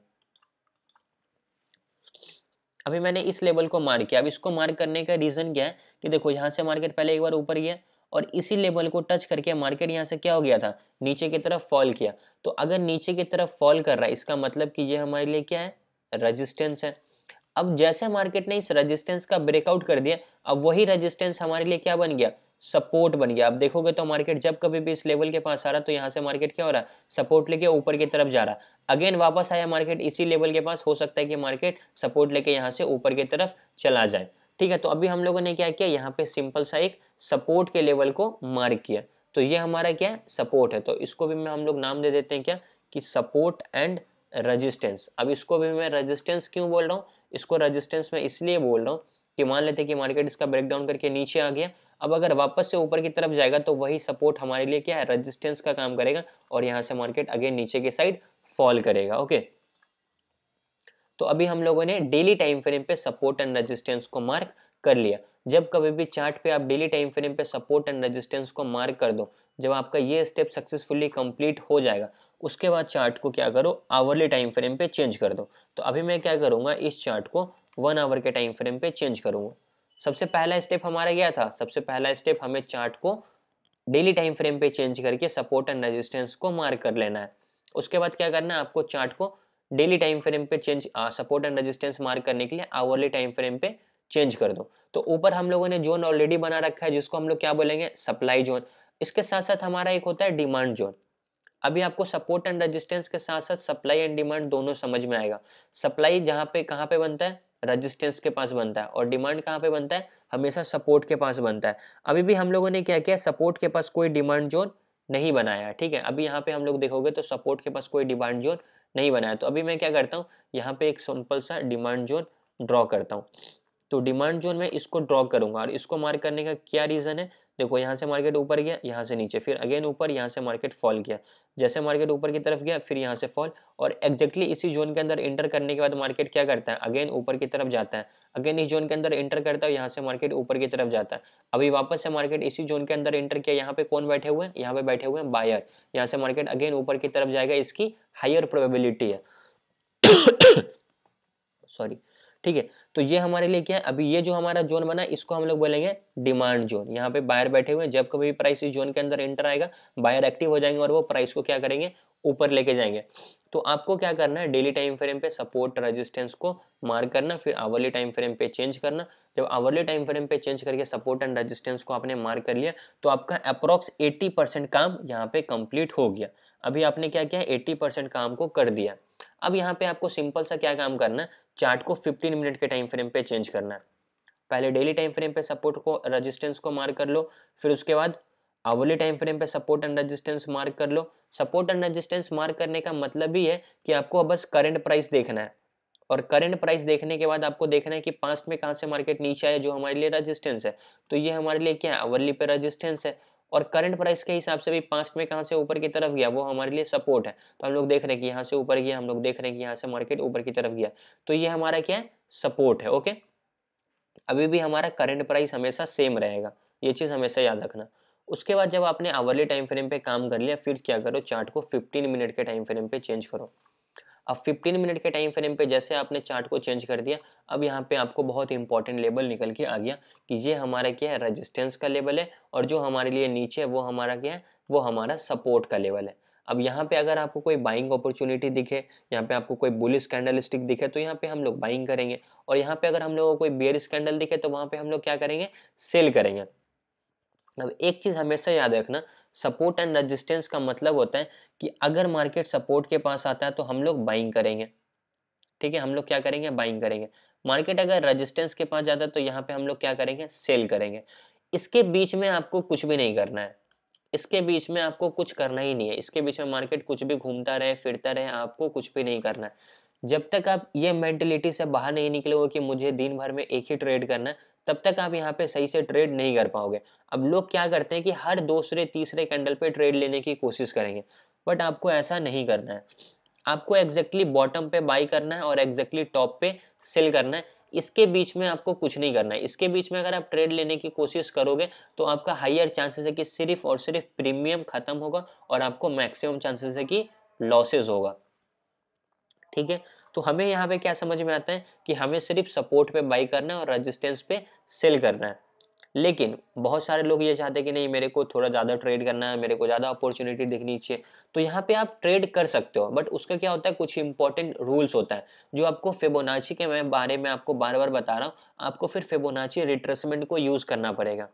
अभी मैंने इस लेवल को मार किया अब इसको मार्क करने का रीज़न क्या है कि देखो यहाँ से मार्केट पहले एक बार ऊपर गया और इसी लेवल को टच करके मार्केट यहाँ से क्या हो गया था नीचे की तरफ फॉल किया तो अगर नीचे की तरफ फॉल कर रहा है इसका मतलब कि ये हमारे लिए क्या है रजिस्टेंस है अब जैसे मार्केट ने इस रजिस्टेंस का ब्रेकआउट कर दिया अब वही रजिस्टेंस हमारे लिए क्या बन गया सपोर्ट बन गया अब देखोगे तो मार्केट जब कभी भी इस लेवल के पास आ रहा तो यहाँ से मार्केट क्या हो रहा है सपोर्ट लेके ऊपर की तरफ जा रहा अगेन वापस आया मार्केट इसी लेवल के पास हो सकता है कि मार्केट सपोर्ट लेके यहाँ से ऊपर की तरफ चला जाए ठीक है तो अभी हम लोगों ने क्या किया यहाँ पे सिंपल सा एक सपोर्ट के लेवल को मार्क किया तो ये हमारा क्या है सपोर्ट है तो इसको भी मैं हम लोग नाम दे देते हैं क्या कि सपोर्ट एंड रजिस्टेंस अब इसको भी मैं रजिस्टेंस क्यों बोल रहा हूँ इसको रजिस्टेंस मैं इसलिए बोल रहा हूँ कि मान लेते हैं कि मार्केट इसका ब्रेकडाउन करके नीचे आ गया अब अगर वापस से ऊपर की तरफ जाएगा तो वही सपोर्ट हमारे लिए क्या है रेजिस्टेंस का काम करेगा और यहाँ से मार्केट अगेन नीचे के साइड फॉल करेगा ओके तो अभी हम लोगों ने डेली टाइम फ्रेम पे सपोर्ट एंड रेजिस्टेंस को मार्क कर लिया जब कभी भी चार्ट पे आप डेली टाइम फ्रेम पे सपोर्ट एंड रेजिस्टेंस को मार्क कर दो जब आपका ये स्टेप सक्सेसफुली कंप्लीट हो जाएगा उसके बाद चार्ट को क्या करो आवरली टाइम फ्रेम पे चेंज कर दो तो अभी मैं क्या करूँगा इस चार्ट को वन आवर के टाइम फ्रेम पे चेंज करूँगा सबसे पहला स्टेप हमारा क्या था सबसे पहला स्टेप हमें चार्ट को डेली टाइम फ्रेम पे चेंज करके सपोर्ट एंड रेजिस्टेंस को मार्क कर लेना है उसके बाद क्या करना है आपको चार्ट को डेली टाइम फ्रेम पे change support and resistance mark करने के लिए आवरली टाइम फ्रेम पे चेंज कर दो तो ऊपर हम लोगों ने जोन ऑलरेडी बना रखा है जिसको हम लोग क्या बोलेंगे सप्लाई जोन इसके साथ साथ हमारा एक होता है डिमांड जोन अभी आपको सपोर्ट एंड रेजिस्टेंस के साथ साथ सप्लाई एंड डिमांड दोनों समझ में आएगा सप्लाई जहाँ पे कहाँ पे बनता है रेजिस्टेंस के पास बनता है और डिमांड कहाँ पे बनता है हमेशा सपोर्ट के पास बनता है अभी भी हम लोगों ने क्या किया सपोर्ट के पास कोई डिमांड जोन नहीं बनाया ठीक है अभी यहाँ पे हम लोग देखोगे तो सपोर्ट के पास कोई डिमांड जोन नहीं बनाया तो अभी मैं क्या करता हूँ यहाँ पे एक सिंपल सा डिमांड जोन ड्रॉ करता हूँ तो डिमांड जोन में इसको ड्रॉ करूंगा और इसको मार्क करने का क्या रीज़न है देखो यहाँ से मार्केट ऊपर गया यहाँ से नीचे फिर अगेन ऊपर यहाँ से मार्केट फॉल किया जैसे मार्केट ऊपर की तरफ गया फिर यहाँ से फॉल और एक्जैक्टली इसी जोन के अंदर इंटर करने के बाद मार्केट क्या करता है अगेन ऊपर की तरफ जाता है अगेन इस जोन के अंदर इंटर करता है यहाँ से मार्केट ऊपर की तरफ जाता है अभी वापस से मार्केट इसी जोन के अंदर इंटर किया यहाँ पे कौन बैठे हुए हैं यहाँ पे बैठे हुए हैं बायर यहाँ से मार्केट अगेन ऊपर की तरफ जाएगा इसकी हायर प्रोबेबिलिटी है सॉरी ठीक है तो ये हमारे लिए क्या है अभी ये जो हमारा जोन बना इसको हम लोग बोलेंगे डिमांड जोन यहाँ पे बायर बैठे हुए हैं जब कभी भी प्राइस इस जोन के अंदर एंटर आएगा बायर एक्टिव हो जाएंगे और वो प्राइस को क्या करेंगे ऊपर लेके जाएंगे तो आपको क्या करना है डेली टाइम फ्रेम पे सपोर्ट रेजिस्टेंस को मार्क करना फिर आवरली टाइम फ्रेम पे चेंज करना जब आवरली टाइम फ्रेम पे चेंज करके सपोर्ट एंड रेजिस्टेंस को आपने मार्क कर लिया तो आपका अप्रॉक्स 80 परसेंट काम यहाँ पे कंप्लीट हो गया अभी आपने क्या किया 80 परसेंट काम को कर दिया अब यहाँ पे आपको सिंपल सा क्या काम करना है चार्ट को 15 मिनट के टाइम फ्रेम पे चेंज करना है पहले डेली टाइम फ्रेम पे सपोर्ट को रेजिस्टेंस को मार्क कर लो फिर उसके बाद आवली टाइम फ्रेम पे सपोर्ट एंड रेजिस्टेंस मार्क कर लो सपोर्ट एंड रेजिस्टेंस मार्क करने का मतलब ही है कि आपको अब बस करंट प्राइस देखना है और करंट प्राइस देखने के बाद आपको देखना है कि पास्ट में कहाँ से मार्केट नीचे आया जो हमारे लिए रेजिस्टेंस है तो ये हमारे लिए क्या है आवरली पे रेजिस्टेंस है और करंट प्राइस के हिसाब से भी पास्ट में कहाँ से ऊपर की तरफ गया वो हमारे लिए सपोर्ट है तो हम लोग देख रहे हैं कि यहाँ से ऊपर गया हम लोग देख रहे हैं कि यहाँ से मार्केट ऊपर की तरफ गया तो ये हमारा क्या है सपोर्ट है ओके अभी भी हमारा करंट प्राइस हमेशा सेम रहेगा ये चीज़ हमेशा याद रखना उसके बाद जब आपने आवरली टाइम फ्रेम पे काम कर लिया फिर क्या करो चार्ट को फिफ्टीन मिनट के टाइम फ्रेम पे चेंज करो अब 15 मिनट के टाइम फ्रेम पे जैसे आपने चार्ट को चेंज कर दिया अब यहाँ पे आपको बहुत इंपॉर्टेंट लेबल निकल के आ गया कि ये हमारा क्या है रेजिस्टेंस का लेवल है और जो हमारे लिए नीचे है वो हमारा क्या है वो हमारा सपोर्ट का लेवल है अब यहाँ पे अगर आपको कोई बाइंग अपॉर्चुनिटी दिखे यहाँ पे आपको कोई बुलिस कैंडल स्टिक दिखे तो यहाँ पे हम लोग बाइंग करेंगे और यहाँ पे अगर हम लोगों को कोई बेयर स्कैंडल दिखे तो वहाँ पे हम लोग क्या करेंगे सेल करेंगे अब एक चीज़ हमेशा याद रखना सपोर्ट एंड रेजिस्टेंस का मतलब होता है कि अगर मार्केट सपोर्ट के पास आता है तो हम लोग बाइंग करेंगे ठीक है हम लोग क्या करेंगे बाइंग करेंगे मार्केट अगर रेजिस्टेंस के पास जाता है तो यहाँ पे हम लोग क्या करेंगे सेल करेंगे इसके बीच में आपको कुछ भी नहीं करना है इसके बीच में आपको कुछ करना ही नहीं है इसके बीच में मार्केट कुछ भी घूमता रहे फिरता रहे आपको कुछ भी नहीं करना है जब तक आप ये मेंटेलिटी से बाहर नहीं निकले हो कि मुझे दिन भर में एक ही ट्रेड करना है तब तक आप यहाँ पे सही से ट्रेड नहीं कर पाओगे अब लोग क्या करते हैं कि हर दूसरे तीसरे कैंडल पे ट्रेड लेने की कोशिश करेंगे बट आपको ऐसा नहीं करना है आपको एग्जैक्टली बॉटम पे बाई करना है और एग्जैक्टली टॉप पे सेल करना है इसके बीच में आपको कुछ नहीं करना है इसके बीच में अगर आप ट्रेड लेने की कोशिश करोगे तो आपका हाइयर चांसेस है कि सिर्फ और सिर्फ प्रीमियम खत्म होगा और आपको मैक्सिमम चांसेस है कि लॉसेज होगा ठीक है तो हमें यहाँ पे क्या समझ में आता है कि हमें सिर्फ सपोर्ट पे बाई करना है और रेजिस्टेंस पे सेल करना है लेकिन बहुत सारे लोग ये चाहते हैं कि नहीं मेरे को थोड़ा ज़्यादा ट्रेड करना है मेरे को ज़्यादा अपॉर्चुनिटी दिखनी चाहिए तो यहाँ पे आप ट्रेड कर सकते हो बट उसका क्या होता है कुछ इंपॉर्टेंट रूल्स होता है जो आपको फेबोनाची के मैं बारे में आपको बार बार बता रहा हूँ आपको फिर फेबोनाची रिट्रेसमेंट को यूज़ करना पड़ेगा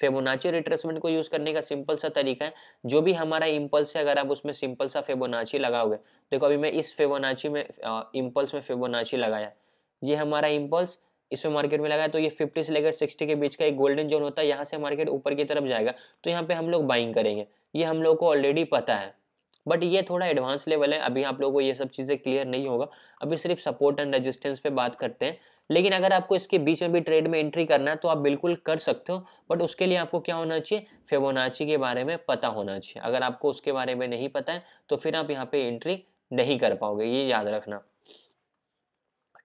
फेबोनाची रिट्रेसमेंट को यूज़ करने का सिंपल सा तरीका है जो भी हमारा इम्पल्स है अगर आप उसमें सिंपल सा फेबोनाची लगाओगे देखो अभी मैं इस फेबोनाची में इम्पल्स में फेबोनाची लगाया ये हमारा इम्पल्स इसमें मार्केट में लगाया तो ये 50 से लेकर 60 के बीच का एक गोल्डन जोन होता है यहाँ से मार्केट ऊपर की तरफ जाएगा तो यहाँ पे हम लोग बाइंग करेंगे ये हम लोग को ऑलरेडी पता है बट ये थोड़ा एडवांस लेवल है अभी आप लोगों को ये सब चीज़ें क्लियर नहीं होगा अभी सिर्फ सपोर्ट एंड रेजिस्टेंस पे बात करते हैं लेकिन अगर आपको इसके बीच में भी ट्रेड में एंट्री करना है तो आप बिल्कुल कर सकते हो बट उसके लिए आपको क्या होना चाहिए फेबोनाची के बारे में पता होना चाहिए अगर आपको उसके बारे में नहीं पता है तो फिर आप यहाँ पे एंट्री नहीं कर पाओगे ये याद रखना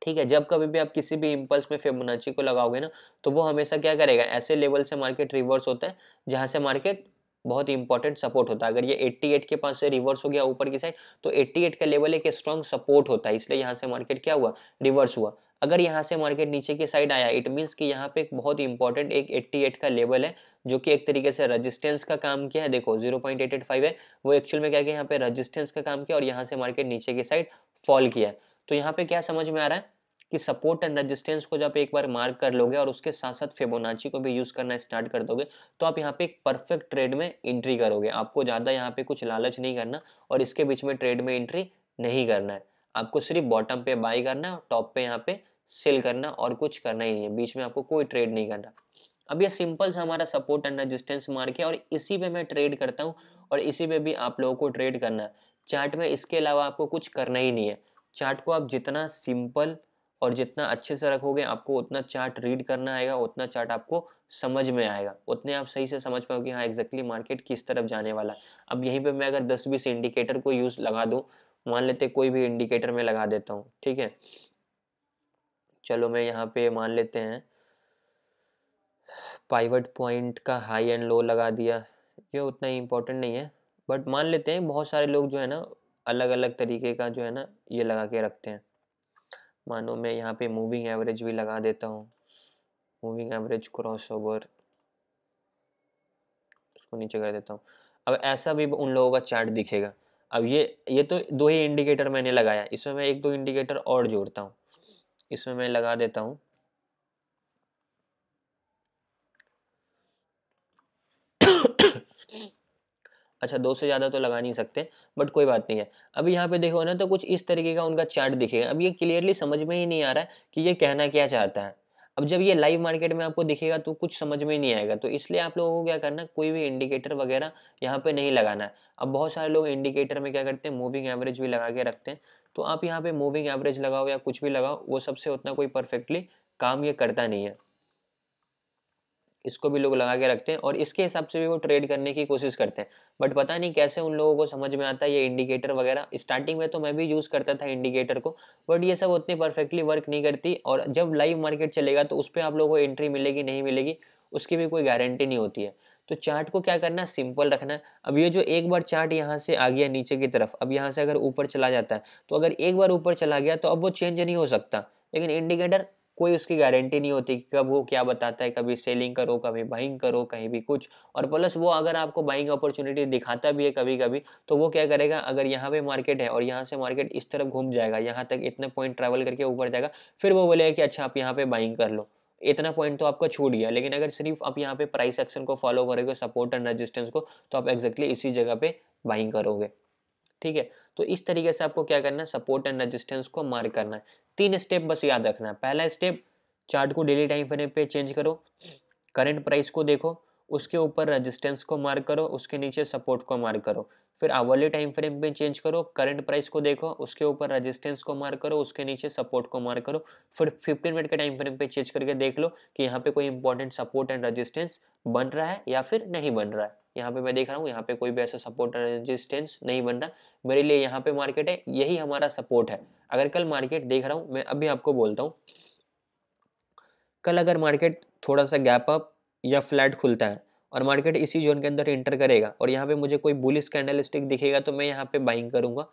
ठीक है जब कभी भी आप किसी भी इम्पल्स में फेबोनाची को लगाओगे ना तो वो हमेशा क्या करेगा ऐसे लेवल से मार्केट रिवर्स होता है जहाँ से मार्केट बहुत इंपॉर्टेंट सपोर्ट होता है अगर ये 88 के पास से रिवर्स हो गया ऊपर की साइड तो 88 का लेवल एक स्ट्रॉन्ग सपोर्ट होता है इसलिए यहाँ से मार्केट क्या हुआ रिवर्स हुआ अगर यहाँ से मार्केट नीचे की साइड आया इट मीन्स कि यहाँ पे एक बहुत ही इंपॉर्टेंट एक 88 का लेवल है जो कि एक तरीके से रेजिस्टेंस का काम किया है देखो 0.885 है वो एक्चुअल में क्या किया यहाँ पे रेजिस्टेंस का काम किया और यहाँ से मार्केट नीचे की साइड फॉल किया है तो यहाँ पे क्या समझ में आ रहा है कि सपोर्ट एंड रेजिस्टेंस को जब एक बार मार्क कर लोगे और उसके साथ साथ फेबोनाची को भी यूज़ करना स्टार्ट कर दोगे तो आप यहाँ पे एक परफेक्ट ट्रेड में एंट्री करोगे आपको ज़्यादा यहाँ पे कुछ लालच नहीं करना और इसके बीच में ट्रेड में एंट्री नहीं करना है आपको सिर्फ बॉटम पे बाई करना है और टॉप पे यहाँ पे सेल करना और कुछ करना ही नहीं है बीच में आपको कोई ट्रेड नहीं करना अब ये सिंपल सा हमारा सपोर्ट एंड रेजिस्टेंस मार्क है और इसी पे मैं ट्रेड करता हूँ और इसी पे भी आप लोगों को ट्रेड करना है चार्ट में इसके अलावा आपको कुछ करना ही नहीं है चार्ट को आप जितना सिंपल और जितना अच्छे से रखोगे आपको उतना चार्ट रीड करना आएगा उतना चार्ट आपको समझ में आएगा उतने आप सही से समझ पाओगे हाँ एग्जैक्टली मार्केट किस तरफ जाने वाला है अब यहीं पे मैं अगर दस बीस इंडिकेटर को यूज़ लगा दूँ मान लेते कोई भी इंडिकेटर में लगा देता हूँ ठीक है चलो मैं यहाँ पे मान लेते हैं पाइवट पॉइंट का हाई एंड लो लगा दिया ये उतना ही इम्पोर्टेंट नहीं है बट मान लेते हैं बहुत सारे लोग जो है ना अलग अलग तरीके का जो है ना ये लगा के रखते हैं मानो मैं यहाँ पे मूविंग एवरेज भी लगा देता हूँ मूविंग एवरेज क्रॉस ओवर उसको नीचे कर देता हूँ अब ऐसा भी उन लोगों का चार्ट दिखेगा अब ये ये तो दो ही इंडिकेटर मैंने लगाया इसमें मैं एक दो इंडिकेटर और जोड़ता हूँ इसमें मैं लगा देता हूँ अच्छा दो से ज़्यादा तो लगा नहीं सकते बट कोई बात नहीं है अभी यहाँ पे देखो ना तो कुछ इस तरीके का उनका चार्ट दिखेगा अब ये क्लियरली समझ में ही नहीं आ रहा है कि ये कहना क्या चाहता है अब जब ये लाइव मार्केट में आपको दिखेगा तो कुछ समझ में नहीं आएगा तो इसलिए आप लोगों को क्या करना कोई भी इंडिकेटर वगैरह यहाँ पे नहीं लगाना है अब बहुत सारे लोग इंडिकेटर में क्या करते हैं मूविंग एवरेज भी लगा के रखते हैं तो आप यहाँ पे मूविंग एवरेज लगाओ या कुछ भी लगाओ वो सबसे उतना कोई परफेक्टली काम ये करता नहीं है इसको भी लोग लगा के रखते हैं और इसके हिसाब से भी वो ट्रेड करने की कोशिश करते हैं बट पता नहीं कैसे उन लोगों को समझ में आता है ये इंडिकेटर वगैरह स्टार्टिंग में तो मैं भी यूज़ करता था इंडिकेटर को बट ये सब उतनी परफेक्टली वर्क नहीं करती और जब लाइव मार्केट चलेगा तो उस पर आप लोगों को एंट्री मिलेगी नहीं मिलेगी उसकी भी कोई गारंटी नहीं होती है तो चार्ट को क्या करना सिंपल रखना अब ये जो एक बार चार्ट यहाँ से आ गया नीचे की तरफ अब यहाँ से अगर ऊपर चला जाता है तो अगर एक बार ऊपर चला गया तो अब वो चेंज नहीं हो सकता लेकिन इंडिकेटर कोई उसकी गारंटी नहीं होती कि कब वो क्या बताता है कभी सेलिंग करो कभी बाइंग करो कहीं भी कुछ और प्लस वो अगर आपको बाइंग अपॉर्चुनिटी दिखाता भी है कभी कभी तो वो क्या करेगा अगर यहाँ पे मार्केट है और यहाँ से मार्केट इस तरफ घूम जाएगा यहाँ तक इतने पॉइंट ट्रैवल करके ऊपर जाएगा फिर वो बोलेगा कि अच्छा आप यहाँ पे बाइंग कर लो इतना पॉइंट तो आपका छूट गया लेकिन अगर सिर्फ आप यहाँ पे प्राइस एक्शन को फॉलो करोगे सपोर्ट एंड रेजिस्टेंस को तो आप exactly इसी जगह पे बाइंग करोगे ठीक है तो इस तरीके से आपको क्या करना है सपोर्ट एंड रेजिस्टेंस को मार्क करना है तीन स्टेप बस याद रखना है पहला स्टेप चार्ट को डेली टाइम फ्रेम पे चेंज करो करेंट प्राइस को देखो उसके ऊपर रजिस्टेंस को मार्क करो उसके नीचे सपोर्ट को मार्क करो फिर आवर्ली टाइम फ्रेम पे चेंज करो करंट प्राइस को देखो उसके ऊपर रेजिस्टेंस को मार्क करो उसके नीचे सपोर्ट को मार्क करो फिर 15 मिनट के टाइम फ्रेम पे चेंज करके देख लो कि यहाँ पे कोई इंपॉर्टेंट सपोर्ट एंड रेजिस्टेंस बन रहा है या फिर नहीं बन रहा है यहाँ पे मैं देख रहा हूँ यहाँ पे कोई भी ऐसा सपोर्ट एंड रेजिस्टेंस नहीं बन रहा मेरे लिए यहाँ पे मार्केट है यही हमारा सपोर्ट है अगर कल मार्केट देख रहा हूँ मैं अभी आपको बोलता हूँ कल अगर मार्केट थोड़ा सा गैप अप या फ्लैट खुलता है और मार्केट इसी जोन के अंदर इंटर करेगा और यहाँ पे मुझे कोई बुलिस कैंडल स्टिक दिखेगा तो मैं यहाँ पे बाइंग करूँगा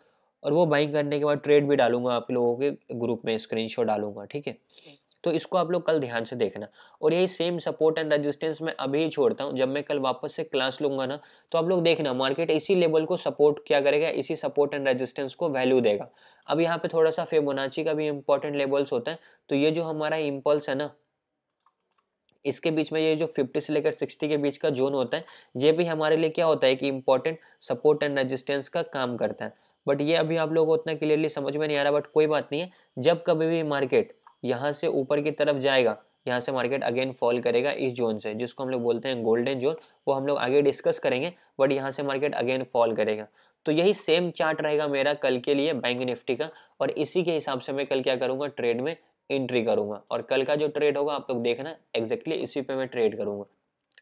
और वो बाइंग करने के बाद ट्रेड भी डालूंगा आप लोगों के ग्रुप में स्क्रीन डालूंगा ठीक है तो इसको आप लोग कल ध्यान से देखना और यही सेम सपोर्ट एंड रेजिस्टेंस मैं अभी ही छोड़ता हूँ जब मैं कल वापस से क्लास लूंगा ना तो आप लोग देखना मार्केट इसी लेवल को सपोर्ट क्या करेगा इसी सपोर्ट एंड रेजिस्टेंस को वैल्यू देगा अब यहाँ पे थोड़ा सा फेबोनाची का भी इंपॉर्टेंट लेवल्स होता है तो ये जो हमारा इम्पल्स है ना इसके बीच में ये जो 50 से लेकर 60 के बीच का जोन होता है ये भी हमारे लिए क्या होता है कि इंपॉर्टेंट सपोर्ट एंड रेजिस्टेंस का काम करता है बट ये अभी आप लोगों को उतना क्लियरली समझ में नहीं आ रहा बट कोई बात नहीं है जब कभी भी मार्केट यहाँ से ऊपर की तरफ जाएगा यहाँ से मार्केट अगेन फॉल करेगा इस जोन से जिसको हम लोग बोलते हैं गोल्डन जोन वो हम लोग आगे डिस्कस करेंगे बट यहाँ से मार्केट अगेन फॉल करेगा तो यही सेम चार्ट रहेगा मेरा कल के लिए बैंक निफ्टी का और इसी के हिसाब से मैं कल क्या करूँगा ट्रेड में एंट्री करूँगा और कल का जो ट्रेड होगा आप लोग तो देखना एग्जैक्टली इसी पे मैं ट्रेड करूँगा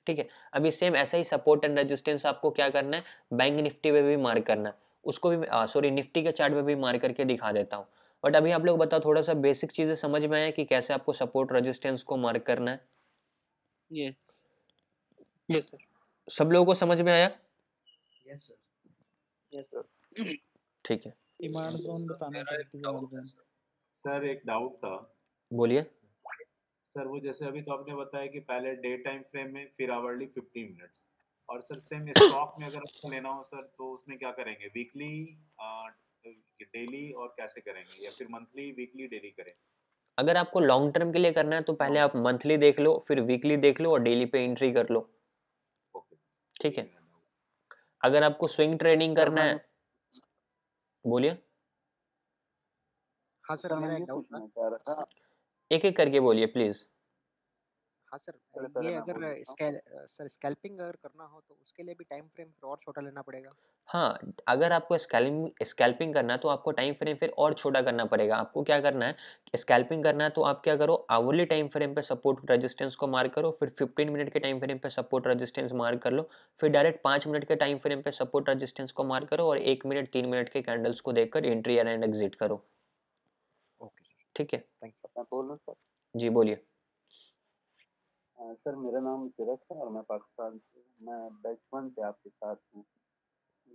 ठीक है अभी सेम ऐसा ही सपोर्ट एंड रेजिस्टेंस आपको क्या करना है बैंक निफ्टी में भी मार्क करना उसको भी सॉरी निफ्टी के चार्ट में भी मार्क करके दिखा देता हूँ बट अभी आप लोग बताओ थोड़ा सा बेसिक चीज़ें समझ में आए कि कैसे आपको सपोर्ट रेजिस्टेंस को मार्क करना है यस यस सर सब लोगों को समझ में आया यस सर यस ठीक है सर एक डाउट था बोलिए सर वो जैसे अभी तो आपने बताया कि पहले डे टाइम फ्रेम में फिर आवरली फिफ्टी मिनट्स और सर सेम स्टॉक में अगर आपको लेना हो सर तो उसमें क्या करेंगे वीकली डेली और कैसे करेंगे या फिर मंथली वीकली डेली करें अगर आपको लॉन्ग टर्म के लिए करना है तो पहले हाँ। आप मंथली देख लो फिर वीकली देख लो और डेली पे एंट्री कर लो ठीक है अगर आपको स्विंग ट्रेडिंग करना है बोलिए हाँ सर मेरा एक डाउट था एक एक करके बोलिए प्लीज हाँ सर ये अगर सर स्कैल्पिंग अगर करना हो तो उसके लिए भी टाइम फ्रेम फिर और छोटा लेना पड़ेगा हाँ अगर आपको स्कैलिंग स्कैल्पिंग करना है तो आपको टाइम फ्रेम फिर और छोटा करना पड़ेगा आपको क्या करना है स्कैल्पिंग करना है तो आप क्या करो आवर्ली टाइम फ्रेम पे सपोर्ट रेजिस्टेंस को मार करो फिर 15 मिनट के टाइम फ्रेम पे सपोर्ट रेजिस्टेंस मार कर लो फिर डायरेक्ट पाँच मिनट के टाइम फ्रेम पे सपोर्ट रजिस्टेंस को मार करो और एक मिनट तीन मिनट के कैंडल्स को देखकर एंट्री एंड एग्जिट करो ओके ठीक है जी बोलिए सर मेरा नाम सिरक है और मैं पाकिस्तान से मैं बचपन से आपके साथ हूँ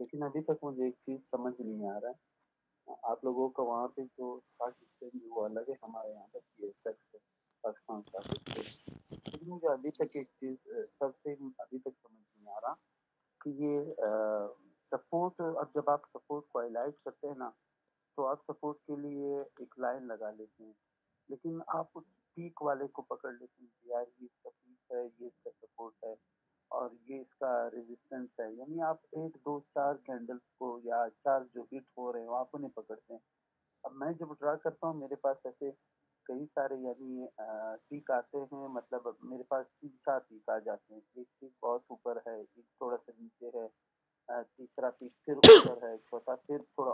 लेकिन अभी तक मुझे एक चीज़ समझ नहीं आ रहा है आप लोगों का वहाँ पे जो स्टॉक एक्सचेंज वो अलग है हमारे यहाँ पर पी एस एक्स है पाकिस्तान लेकिन मुझे अभी तक एक चीज़ सबसे अभी तक समझ नहीं आ रहा कि ये सपोर्ट अब जब आप सपोर्ट को हाईलाइट करते हैं ना तो आप सपोर्ट के लिए एक लाइन लगा लेते हैं लेकिन आप उस पीक वाले को पकड़ लेते हैं यार ये इसका पीक है ये इसका सपोर्ट है और ये इसका रेजिस्टेंस है यानी आप एक दो चार कैंडल्स को या चार जो हिट हो रहे हैं वहाँ पर नहीं पकड़ते हैं अब मैं जब ड्रा करता हूँ मेरे पास ऐसे कई सारे यानी पीक आते हैं मतलब मेरे पास तीन चार पीक आ जाते हैं एक पीक बहुत ऊपर है एक थोड़ा सा नीचे है तीसरा पीक फिर ऊपर है चौथा फिर थोड़ा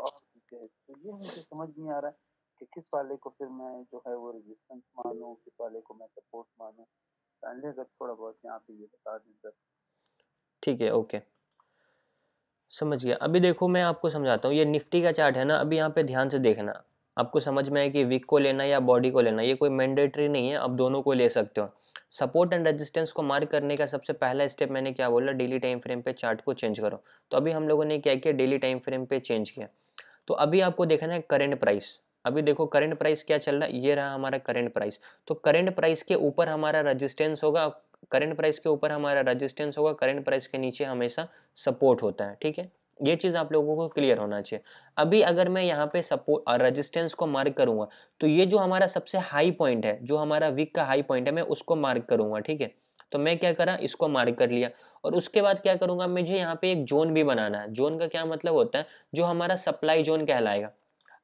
तो ये मुझे समझ नहीं आ रहा कि किस वाले को फिर मैं जो है वो रेजिस्टेंस मानूँ किस वाले को मैं सपोर्ट मानूँ काइंडली अगर थोड़ा बहुत यहाँ पे ये बता दें सर ठीक है ओके समझ गया अभी देखो मैं आपको समझाता हूँ ये निफ्टी का चार्ट है ना अभी यहाँ पे ध्यान से देखना आपको समझ में आए कि वीक को लेना या बॉडी को लेना ये कोई मैंडेटरी नहीं है आप दोनों को ले सकते हो सपोर्ट एंड रेजिस्टेंस को मार्क करने का सबसे पहला स्टेप मैंने क्या बोला डेली टाइम फ्रेम पे चार्ट को चेंज करो तो अभी हम लोगों ने क्या किया डेली टाइम फ्रेम पे चेंज किया तो अभी आपको देखना है करेंट प्राइस अभी देखो करेंट प्राइस क्या चल रहा है ये रहा हमारा करेंट प्राइस तो करेंट प्राइस के ऊपर हमारा रजिस्टेंस होगा करेंट प्राइस के ऊपर हमारा रजिस्टेंस होगा करेंट प्राइस के नीचे हमेशा सपोर्ट होता है ठीक है ये चीज़ आप लोगों को क्लियर होना चाहिए अभी अगर मैं यहाँ पे सपोर्ट रजिस्टेंस को मार्क करूँगा तो ये जो हमारा सबसे हाई पॉइंट है जो हमारा वीक का हाई पॉइंट है मैं उसको मार्क करूँगा ठीक है तो मैं क्या करा इसको मार्क कर लिया और उसके बाद क्या करूँगा मुझे यहाँ पे एक जोन भी बनाना है जोन का क्या मतलब होता है जो हमारा सप्लाई जोन कहलाएगा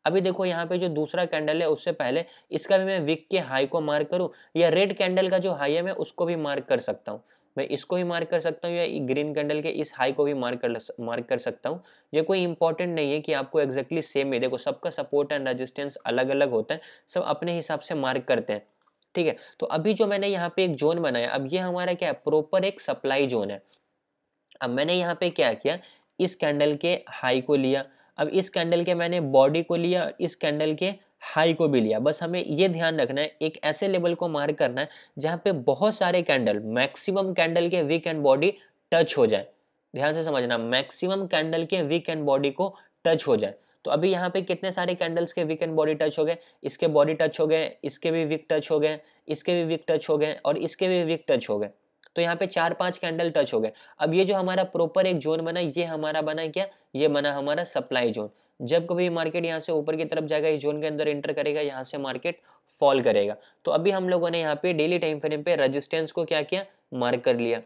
अभी देखो यहाँ पे जो दूसरा कैंडल है उससे पहले इसका भी मैं विक के हाई को मार्क करूँ या रेड कैंडल का जो हाई है मैं उसको भी मार्क कर सकता हूँ मैं इसको भी मार्क कर सकता हूँ या ग्रीन कैंडल के इस हाई को भी मार्क कर मार्क कर सकता हूँ ये कोई इंपॉर्टेंट नहीं है कि आपको एग्जैक्टली सेम है देखो सबका सपोर्ट एंड रेजिस्टेंस अलग अलग होता है सब अपने हिसाब से मार्क करते हैं ठीक है तो अभी जो मैंने यहाँ पे एक जोन बनाया अब ये हमारा क्या है प्रॉपर एक सप्लाई जोन है अब मैंने यहाँ पे क्या किया इस कैंडल के हाई को लिया अब इस कैंडल के मैंने बॉडी को लिया इस कैंडल के हाई को भी लिया बस हमें ये ध्यान रखना है एक ऐसे लेवल को मार्क करना है जहाँ पे बहुत सारे कैंडल मैक्सिमम कैंडल के वीक एंड बॉडी टच हो जाए ध्यान से समझना मैक्सिमम कैंडल के वीक एंड बॉडी को टच हो जाए तो अभी यहाँ पे कितने सारे कैंडल्स के विक एंड बॉडी टच हो गए इसके बॉडी टच हो गए इसके भी विक टच हो गए इसके भी विक टच हो गए और इसके भी विक टच हो गए तो यहाँ पे चार पांच कैंडल टच हो गए अब ये जो हमारा प्रॉपर एक जोन बना ये हमारा बना क्या ये बना हमारा सप्लाई जोन जब कभी मार्केट यहाँ से ऊपर की तरफ जाएगा इस जोन के अंदर एंटर करेगा यहाँ से मार्केट फॉल करेगा तो अभी हम लोगों ने यहाँ पे डेली टाइम फ्रेम पे रजिस्टेंस को क्या किया मार्क कर लिया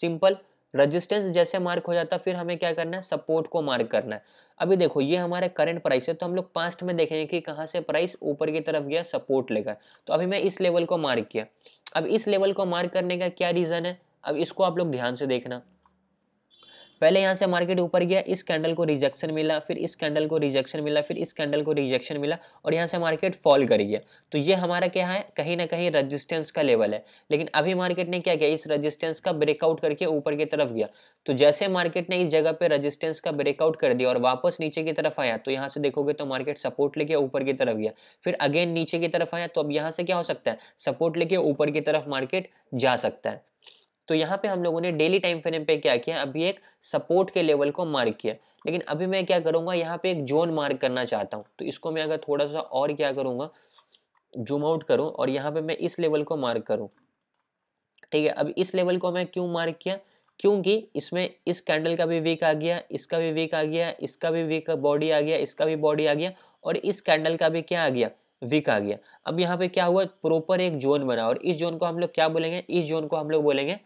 सिंपल रजिस्टेंस जैसे मार्क हो जाता फिर हमें क्या करना है सपोर्ट को मार्क करना है अभी देखो ये हमारे करंट प्राइस है तो हम लोग पास्ट में देखेंगे कि कहाँ से प्राइस ऊपर की तरफ गया सपोर्ट लेकर तो अभी मैं इस लेवल को मार्क किया अब इस लेवल को मार्क करने का क्या रीज़न है अब इसको आप लोग ध्यान से देखना पहले यहाँ से मार्केट ऊपर गया इस कैंडल को रिजेक्शन मिला फिर इस कैंडल को रिजेक्शन मिला फिर इस कैंडल को रिजेक्शन मिला और यहाँ से मार्केट फॉल कर गया तो ये हमारा क्या है कहीं ना कहीं रजिस्टेंस का लेवल है लेकिन अभी मार्केट ने क्या किया इस रजिस्टेंस का ब्रेकआउट करके ऊपर की तरफ गया तो जैसे मार्केट ने इस जगह पर रजिस्टेंस का ब्रेकआउट कर दिया और वापस नीचे की तरफ आया तो यहाँ से देखोगे तो मार्केट सपोर्ट लेके ऊपर की तरफ गया फिर अगेन नीचे की तरफ आया तो अब यहाँ से क्या हो सकता है सपोर्ट लेके ऊपर की तरफ मार्केट जा सकता है तो यहाँ पे हम लोगों ने डेली टाइम फ्रेम पे क्या किया अभी एक सपोर्ट के लेवल को मार्क किया लेकिन अभी मैं क्या करूँगा यहाँ पे एक जोन मार्क करना चाहता हूँ तो इसको मैं अगर थोड़ा सा और क्या करूँगा जूम आउट करूँ और यहाँ पे मैं इस लेवल को मार्क करूँ ठीक है अब इस लेवल को मैं क्यों मार्क किया क्योंकि इसमें इस कैंडल का भी वीक आ गया इसका भी वीक आ गया इसका भी वीक बॉडी आ गया इसका भी बॉडी आ गया और इस कैंडल का भी क्या आ गया वीक आ गया अब यहाँ पे क्या हुआ प्रॉपर एक जोन बना और इस जोन को हम लोग क्या बोलेंगे इस जोन को हम लोग बोलेंगे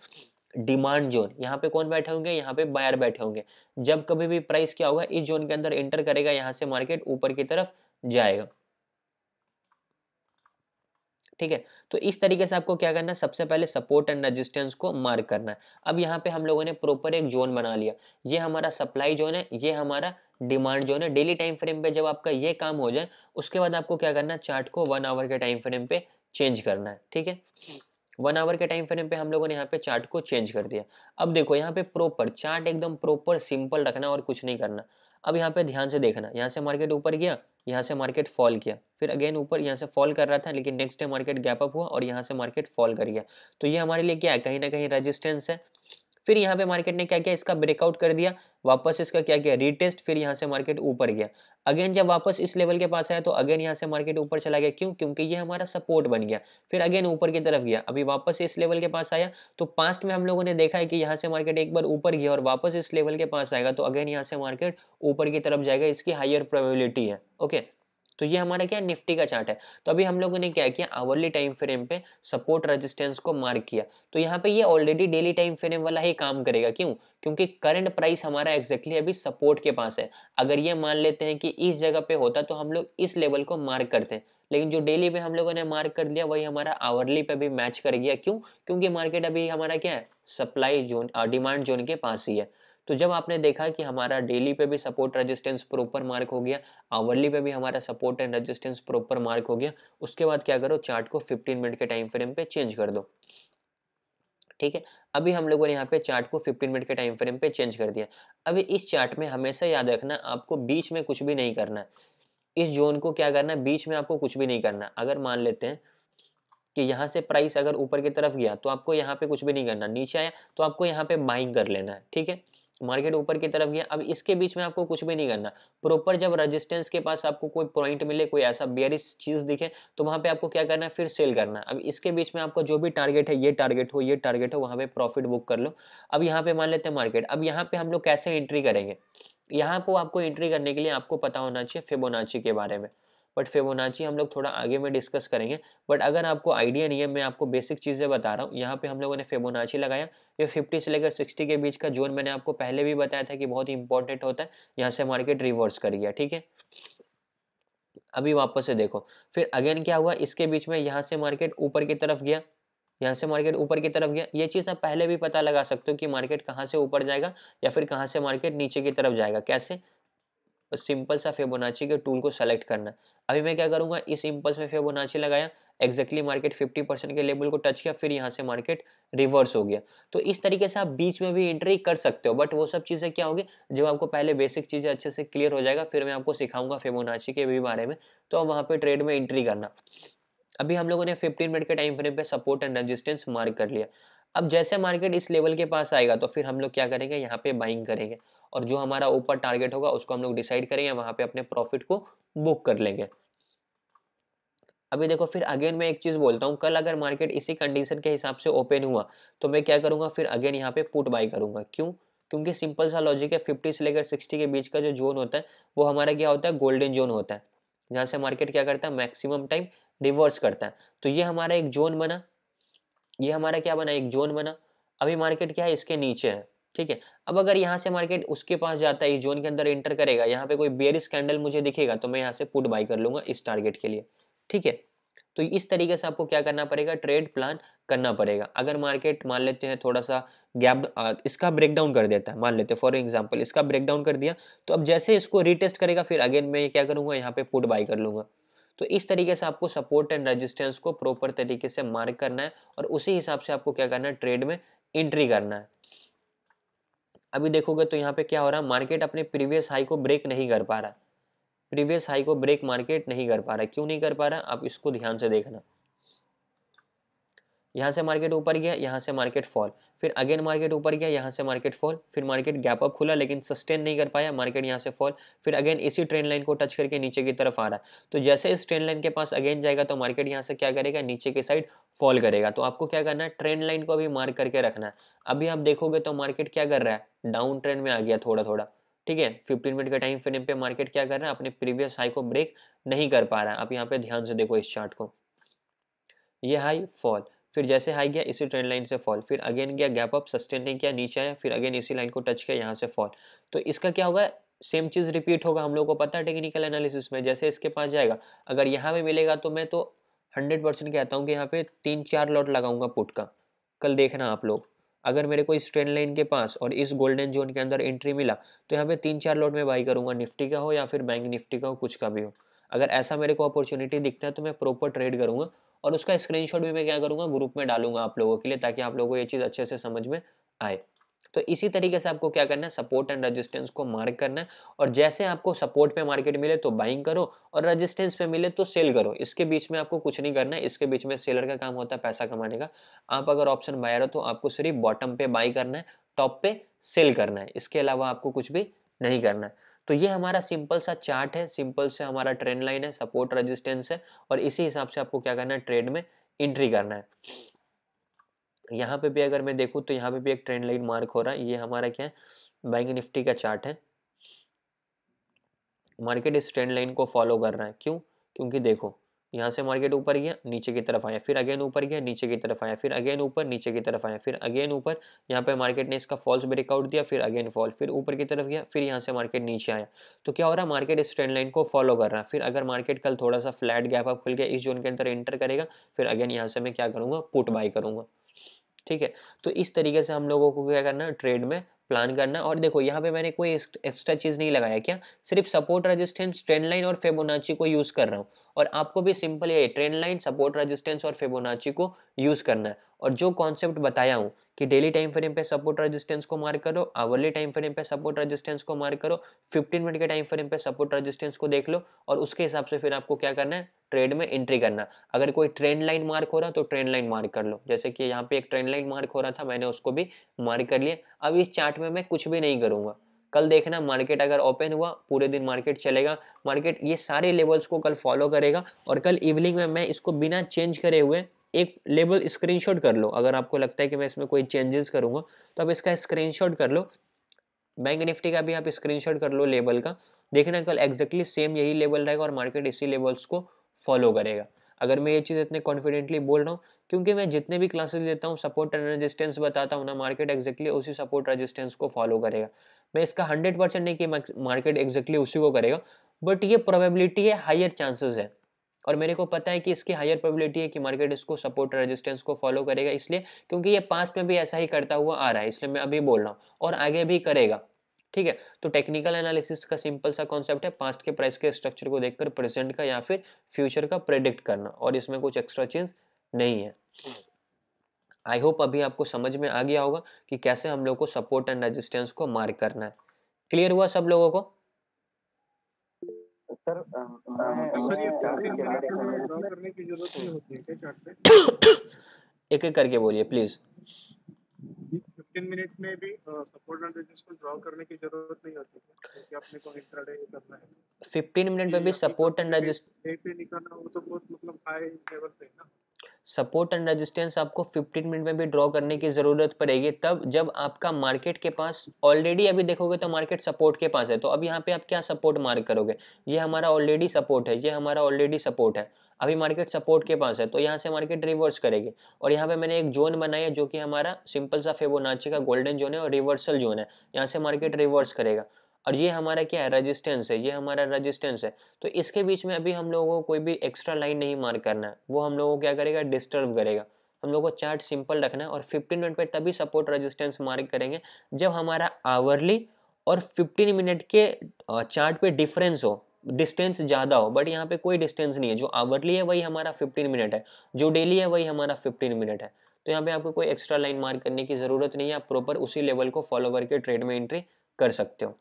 डिमांड जोन यहाँ पे कौन बैठे होंगे यहाँ पे बायर बैठे होंगे जब कभी भी प्राइस क्या होगा इस जोन के अंदर एंटर करेगा यहाँ से मार्केट ऊपर की तरफ जाएगा ठीक है तो इस तरीके से आपको क्या करना है सबसे पहले सपोर्ट एंड रेजिस्टेंस को मार्क करना है अब यहाँ पे हम लोगों ने प्रॉपर एक जोन बना लिया ये हमारा सप्लाई जोन है ये हमारा डिमांड जो है ना डेली टाइम फ्रेम पे जब आपका ये काम हो जाए उसके बाद आपको क्या करना है चार्ट को वन आवर के टाइम फ्रेम पे चेंज करना है ठीक है हम्म। वन आवर के टाइम फ्रेम पे हम लोगों ने यहाँ पे चार्ट को चेंज कर दिया अब देखो यहाँ पे प्रॉपर चार्ट एकदम प्रॉपर सिंपल रखना और कुछ नहीं करना अब यहाँ पे ध्यान से देखना यहाँ से मार्केट ऊपर गया यहाँ से मार्केट फॉल किया फिर अगेन ऊपर यहाँ से फॉल कर रहा था लेकिन next day market gap up हुआ और यहाँ से मार्केट फॉल कर गया तो ये हमारे लिए क्या है कहीं ना कहीं रजिस्टेंस है फिर यहाँ पे मार्केट ने क्या किया इसका ब्रेकआउट कर दिया वापस इसका क्या किया रीटेस्ट फिर यहाँ से मार्केट ऊपर गया अगेन जब वापस इस लेवल के पास आया तो अगेन यहाँ से मार्केट ऊपर चला गया क्यों क्योंकि ये हमारा सपोर्ट बन गया फिर अगेन ऊपर की तरफ गया अभी वापस इस लेवल के पास आया तो पास्ट में हम लोगों ने देखा है कि यहाँ से मार्केट एक बार ऊपर गया और वापस इस लेवल के पास आएगा तो अगेन यहाँ से मार्केट ऊपर की तरफ जाएगा इसकी हायर प्रोबेबिलिटी है ओके तो ये हमारा क्या निफ्टी का चार्ट है तो अभी हम लोगों ने क्या किया आवरली टाइम फ्रेम पे सपोर्ट रेजिस्टेंस को मार्क किया तो यहाँ पे ये ऑलरेडी डेली टाइम फ्रेम वाला ही काम करेगा क्यों क्योंकि करंट प्राइस हमारा exactly अभी सपोर्ट के पास है अगर ये मान लेते हैं कि इस जगह पे होता तो हम लोग इस लेवल को मार्क करते हैं लेकिन जो डेली पे हम लोगों ने मार्क कर लिया वही हमारा आवरली पे भी मैच कर गया क्यों क्योंकि मार्केट अभी हमारा क्या है सप्लाई जोन डिमांड जोन के पास ही है तो जब आपने देखा कि हमारा डेली पे भी सपोर्ट रेजिस्टेंस प्रॉपर मार्क हो गया आवरली पे भी हमारा support and resistance proper mark हो गया उसके बाद क्या करो चार्ट को 15 मिनट के टाइम फ्रेम पे चेंज कर दो ठीक है अभी हम लोगों ने यहाँ पे चार्ट को 15 मिनट के टाइम फ्रेम पे चेंज कर दिया अभी इस चार्ट में हमेशा याद रखना आपको बीच में कुछ भी नहीं करना है इस जोन को क्या करना बीच में आपको कुछ भी नहीं करना अगर मान लेते हैं कि यहाँ से प्राइस अगर ऊपर की तरफ गया तो आपको यहाँ पे कुछ भी नहीं करना नीचे आया तो आपको यहाँ पे बाइंग कर लेना है ठीक है मार्केट ऊपर की तरफ गया अब इसके बीच में आपको कुछ भी नहीं करना प्रॉपर जब रेजिस्टेंस के पास आपको कोई पॉइंट मिले कोई ऐसा बेरिस चीज़ दिखे तो वहाँ पे आपको क्या करना है फिर सेल करना अब इसके बीच में आपका जो भी टारगेट है ये टारगेट हो ये टारगेट हो वहाँ पे प्रॉफिट बुक कर लो अब यहाँ पे मान लेते हैं मार्केट अब यहाँ पे हम लोग कैसे एंट्री करेंगे यहाँ को आपको एंट्री करने के लिए आपको पता होना चाहिए फिबोनाची के बारे में बट फेबोनाची हम लोग थोड़ा आगे में डिस्कस करेंगे बट अगर आपको आइडिया नहीं है मैं आपको बेसिक चीज़ें बता रहा हूँ यहाँ पे हम लोगों ने फेबोनाची लगाया ये 50 से लेकर 60 के बीच का जोन मैंने आपको पहले भी बताया था कि बहुत इंपॉर्टेंट होता है यहाँ से मार्केट रिवर्स कर गया ठीक है अभी वापस से देखो फिर अगेन क्या हुआ इसके बीच में यहाँ से मार्केट ऊपर की तरफ गया यहाँ से मार्केट ऊपर की तरफ गया ये चीज़ आप पहले भी पता लगा सकते हो कि मार्केट कहाँ से ऊपर जाएगा या फिर कहाँ से मार्केट नीचे की तरफ जाएगा कैसे बस सिंपल सा फेबोनाची के टूल को सेलेक्ट करना अभी मैं क्या करूँगा इस इम्पल्स में फेबोनाची लगाया एक्जैक्टली मार्केट 50 परसेंट के लेवल को टच किया फिर यहाँ से मार्केट रिवर्स हो गया तो इस तरीके से आप बीच में भी एंट्री कर सकते हो बट वो सब चीज़ें क्या होगी जब आपको पहले बेसिक चीज़ें अच्छे से क्लियर हो जाएगा फिर मैं आपको सिखाऊंगा फेबोनाची के भी बारे में तो आप वहाँ पर ट्रेड में एंट्री करना अभी हम लोगों ने फिफ्टीन मिनट के टाइम फ्रेम पे सपोर्ट एंड रेजिस्टेंस मार्क कर लिया अब जैसे मार्केट इस लेवल के पास आएगा तो फिर हम लोग क्या करेंगे यहाँ पे बाइंग करेंगे और जो हमारा ऊपर टारगेट होगा उसको हम लोग डिसाइड करेंगे वहाँ पे अपने प्रॉफिट को बुक कर लेंगे अभी देखो फिर अगेन मैं एक चीज़ बोलता हूँ कल अगर मार्केट इसी कंडीशन के हिसाब से ओपन हुआ तो मैं क्या करूँगा फिर अगेन यहाँ पे पुट बाई करूँगा क्यों क्योंकि सिंपल सा लॉजिक है फिफ्टी से लेकर सिक्सटी के बीच का जो जोन होता है वो हमारा क्या होता है गोल्डन जोन होता है जहाँ से मार्केट क्या करता है मैक्सिमम टाइम रिवर्स करता है तो ये हमारा एक जोन बना ये हमारा क्या बना एक जोन बना अभी मार्केट क्या है इसके नीचे है ठीक है अब अगर यहाँ से मार्केट उसके पास जाता है इस जोन के अंदर एंटर करेगा यहाँ पे कोई बेरिस कैंडल मुझे दिखेगा तो मैं यहाँ से पुट बाई कर लूँगा इस टारगेट के लिए ठीक है तो इस तरीके से आपको क्या करना पड़ेगा ट्रेड प्लान करना पड़ेगा अगर मार्केट मान लेते हैं थोड़ा सा गैप इसका ब्रेकडाउन कर देता है मान लेते हैं फॉर एग्जाम्पल इसका ब्रेकडाउन कर दिया तो अब जैसे इसको रीटेस्ट करेगा फिर अगेन मैं क्या करूँगा यहाँ पे पुट बाई कर लूँगा तो इस तरीके से आपको सपोर्ट एंड रेजिस्टेंस को प्रॉपर तरीके से मार्क करना है और उसी हिसाब से आपको क्या करना है ट्रेड में एंट्री करना है अभी देखोगे तो यहाँ पे क्या हो रहा है मार्केट अपने प्रीवियस हाई को ब्रेक नहीं कर पा रहा प्रीवियस हाई को ब्रेक मार्केट नहीं कर पा रहा क्यों नहीं कर पा रहा आप इसको ध्यान से देखना यहाँ से मार्केट ऊपर गया यहाँ से मार्केट फॉल फिर अगेन मार्केट ऊपर गया यहाँ से मार्केट फॉल फिर मार्केट गैप अप खुला लेकिन सस्टेन नहीं कर पाया मार्केट यहाँ से फॉल फिर अगेन इसी ट्रेन लाइन को टच करके नीचे की तरफ आ रहा है तो जैसे इस ट्रेन लाइन के पास अगेन जाएगा तो मार्केट यहाँ से क्या करेगा नीचे की साइड फॉल करेगा तो आपको क्या करना है ट्रेंड लाइन को अभी मार्क करके रखना है अभी आप देखोगे तो मार्केट क्या कर रहा है डाउन ट्रेंड में आ गया थोड़ा थोड़ा ठीक है फिफ्टीन मिनट के टाइम फ्रेम पे मार्केट क्या कर रहा है अपने प्रीवियस हाई को ब्रेक नहीं कर पा रहा है आप यहाँ पे ध्यान से देखो इस चार्ट को ये हाई फॉल फिर जैसे हाई गया इसी ट्रेंड लाइन से फॉल फिर अगेन गया गैप अप सस्टेन नहीं किया नीचे आया फिर अगेन इसी लाइन को टच किया यहाँ से फॉल तो इसका क्या होगा सेम चीज़ रिपीट होगा हम लोग को पता है टेक्निकल एनालिसिस में जैसे इसके पास जाएगा अगर यहाँ पे मिलेगा तो मैं तो हंड्रेड परसेंट कहता हूँ कि यहाँ पे तीन चार लॉट लगाऊंगा पुट का कल देखना आप लोग अगर मेरे को इस ट्रेंड लाइन के पास और इस गोल्डन जोन के अंदर एंट्री मिला तो यहाँ पे तीन चार लॉट में बाई करूँगा निफ्टी का हो या फिर बैंक निफ्टी का हो कुछ का भी हो अगर ऐसा मेरे को अपॉर्चुनिटी दिखता है तो मैं प्रॉपर ट्रेड करूँगा और उसका स्क्रीनशॉट भी मैं क्या करूँगा ग्रुप में डालूंगा आप लोगों के लिए ताकि आप लोगों को ये चीज़ अच्छे से समझ में आए तो इसी तरीके से आपको क्या करना है सपोर्ट एंड रेजिस्टेंस को मार्क करना है और जैसे आपको सपोर्ट पे मार्केट मिले तो बाइंग करो और रेजिस्टेंस पे मिले तो सेल करो इसके बीच में आपको कुछ नहीं करना है इसके बीच में सेलर का काम होता है पैसा कमाने का आप अगर ऑप्शन बायर हो तो आपको सिर्फ बॉटम पे बाई करना है टॉप पे सेल करना है इसके अलावा आपको कुछ भी नहीं करना है तो ये हमारा सिंपल सा चार्ट है सिंपल से हमारा ट्रेंड लाइन है सपोर्ट रजिस्टेंस है और इसी हिसाब से आपको क्या करना है ट्रेड में एंट्री करना है यहाँ पे भी अगर मैं देखूँ तो यहाँ पे भी एक ट्रेंड लाइन मार्क हो रहा है ये हमारा क्या है बैंक निफ्टी का चार्ट है मार्केट इस ट्रेंड लाइन को फॉलो कर रहा है क्यों क्योंकि देखो यहाँ से मार्केट ऊपर गया नीचे की तरफ आया फिर अगेन ऊपर गया नीचे की तरफ आया फिर अगेन ऊपर नीचे की तरफ आया फिर अगेन ऊपर यहाँ पे मार्केट ने इसका फॉल्स ब्रेकआउट दिया फिर अगेन फॉल फिर ऊपर की तरफ गया फिर यहाँ से मार्केट नीचे आया तो क्या हो रहा है मार्केट इस ट्रेंड लाइन को फॉलो कर रहा है फिर अगर मार्केट कल थोड़ा सा फ्लैट गैप अप खुल गया इस जोन के अंदर एंटर करेगा फिर अगेन यहाँ से मैं क्या करूँगा पुट बाई करूँगा ठीक है तो इस तरीके से हम लोगों को क्या करना है ट्रेड में प्लान करना और देखो यहाँ पे मैंने कोई एक्स्ट्रा चीज़ नहीं लगाया क्या सिर्फ सपोर्ट रेजिस्टेंस ट्रेंड लाइन और फेबोनाची को यूज़ कर रहा हूँ और आपको भी सिंपल ये ट्रेंड लाइन सपोर्ट रेजिस्टेंस और फेबोनाची को यूज़ करना है और जो कॉन्सेप्ट बताया हूँ कि डेली टाइम फ्रेम पे सपोर्ट रेजिस्टेंस को मार्क करो आवरली टाइम फ्रेम पे सपोर्ट रेजिस्टेंस को मार्क करो 15 मिनट के टाइम फ्रेम पे सपोर्ट रेजिस्टेंस को देख लो और उसके हिसाब से फिर आपको क्या करना है ट्रेड में एंट्री करना अगर कोई ट्रेंड लाइन मार्क हो रहा तो ट्रेंड लाइन मार्क कर लो जैसे कि यहाँ पे एक ट्रेंड लाइन मार्क हो रहा था मैंने उसको भी मार्क कर लिया अब इस चार्ट में मैं कुछ भी नहीं करूँगा कल देखना मार्केट अगर ओपन हुआ पूरे दिन मार्केट चलेगा मार्केट ये सारे लेवल्स को कल फॉलो करेगा और कल इवनिंग में मैं इसको बिना चेंज करे हुए एक लेबल स्क्रीनशॉट कर लो अगर आपको लगता है कि मैं इसमें कोई चेंजेस करूँगा तो आप इसका स्क्रीनशॉट कर लो बैंक निफ्टी का भी आप स्क्रीनशॉट कर लो लेवल का देखना कल एग्जैक्टली सेम यही लेवल रहेगा और मार्केट इसी लेवल्स को फॉलो करेगा अगर मैं ये चीज़ इतने कॉन्फिडेंटली बोल रहा हूँ क्योंकि मैं जितने भी क्लासेस लेता हूँ सपोर्ट एंड रेजिस्टेंस बताता हूँ ना मार्केट एक्जैक्टली उसी सपोर्ट रेजिस्टेंस को फॉलो करेगा मैं इसका हंड्रेड परसेंट नहीं कि मार्केट एक्जैक्टली उसी को करेगा बट ये प्रोबेबिलिटी है हायर चांसेस है और मेरे को पता है कि इसकी हायर प्रोबेबिलिटी है कि मार्केट इसको सपोर्ट रेजिस्टेंस को फॉलो करेगा इसलिए क्योंकि ये पास में भी ऐसा ही करता हुआ आ रहा है इसलिए मैं अभी बोल रहा हूँ और आगे भी करेगा ठीक है तो टेक्निकल एनालिसिस का सिंपल सा कॉन्सेप्ट है पास्ट के प्राइस के स्ट्रक्चर को देखकर प्रेजेंट का या फिर फ्यूचर का प्रेडिक्ट करना और इसमें कुछ एक्स्ट्रा चेंज नहीं है आई होप अभी आपको समझ में आ गया होगा कि कैसे हम लोग को सपोर्ट एंड रेजिस्टेंस को मार्क करना है क्लियर हुआ सब लोगों को सर एक एक करके बोलिए प्लीज मिनट में भी सपोर्ट एंड रेजिस्टेंस को ड्रॉ करने की जरूरत नहीं होती क्योंकि अपने को इंट्राडे करना है 15 मिनट में भी सपोर्ट एंड रेजिस्टेंस पे निकालना हो तो बहुत मतलब हाई लेवल पे है ना सपोर्ट एंड रेजिस्टेंस आपको 15 मिनट में भी ड्रॉ करने की ज़रूरत पड़ेगी तब जब आपका मार्केट के पास ऑलरेडी अभी देखोगे तो मार्केट सपोर्ट के पास है तो अब यहाँ पे आप क्या सपोर्ट मार्क करोगे ये हमारा ऑलरेडी सपोर्ट है ये हमारा ऑलरेडी सपोर्ट है अभी मार्केट सपोर्ट के पास है तो यहाँ से मार्केट रिवर्स करेगी और यहाँ पे मैंने एक जोन बनाया जो कि हमारा सिंपल सा फेबोनाची का गोल्डन जोन है और रिवर्सल जोन है यहाँ से मार्केट रिवर्स करेगा और ये हमारा क्या है रजिस्टेंस है ये हमारा रजिस्टेंस है तो इसके बीच में अभी हम लोगों को कोई भी एक्स्ट्रा लाइन नहीं मार्क करना है वो हम लोगों को क्या करेगा डिस्टर्ब करेगा हम लोग को चार्ट सिंपल रखना है और 15 मिनट पे तभी सपोर्ट रेजिस्टेंस मार्क करेंगे जब हमारा आवरली और 15 मिनट के चार्ट पे डिफरेंस हो डिस्टेंस ज़्यादा हो बट यहाँ पे कोई डिस्टेंस नहीं है जो आवरली है वही हमारा 15 मिनट है जो डेली है वही हमारा 15 मिनट है तो यहाँ पे आपको कोई एक्स्ट्रा लाइन मार्क करने की ज़रूरत नहीं है आप प्रॉपर उसी लेवल को फॉलो करके ट्रेड में एंट्री कर सकते हो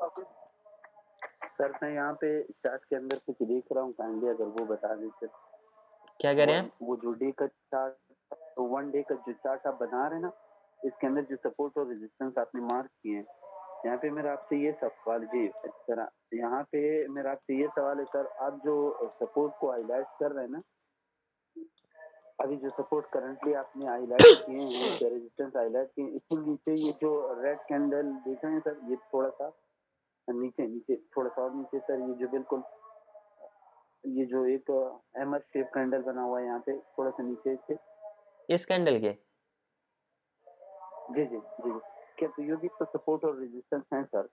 सर मैं यहाँ पे चार्ट के अंदर कुछ देख रहा हूँ काइंडली अगर वो बता दें सर क्या कह रहे हैं वो जो डे का चार्ट तो वन डे का जो चार्ट आप बना रहे हैं ना इसके अंदर जो सपोर्ट और रेजिस्टेंस आपने मार्क किए हैं यहाँ पे मेरा आपसे ये सवाल जी सर यहाँ पे मेरा आपसे ये सवाल है सर आप जो सपोर्ट को हाईलाइट कर रहे हैं ना अभी जो सपोर्ट करंटली आपने हाईलाइट किए हैं रेजिस्टेंस हाईलाइट किए इसके नीचे ये जो रेड कैंडल देख रहे हैं सर ये थोड़ा सा नीचे नीचे थोड़ा सा और नीचे सर ये जो बिल्कुल ये जो एक अहमद शेप कैंडल बना हुआ है यहाँ पे थोड़ा सा नीचे इसके इस कैंडल के जी जी जी क्या तो ये भी तो सपोर्ट और रेजिस्टेंस है सर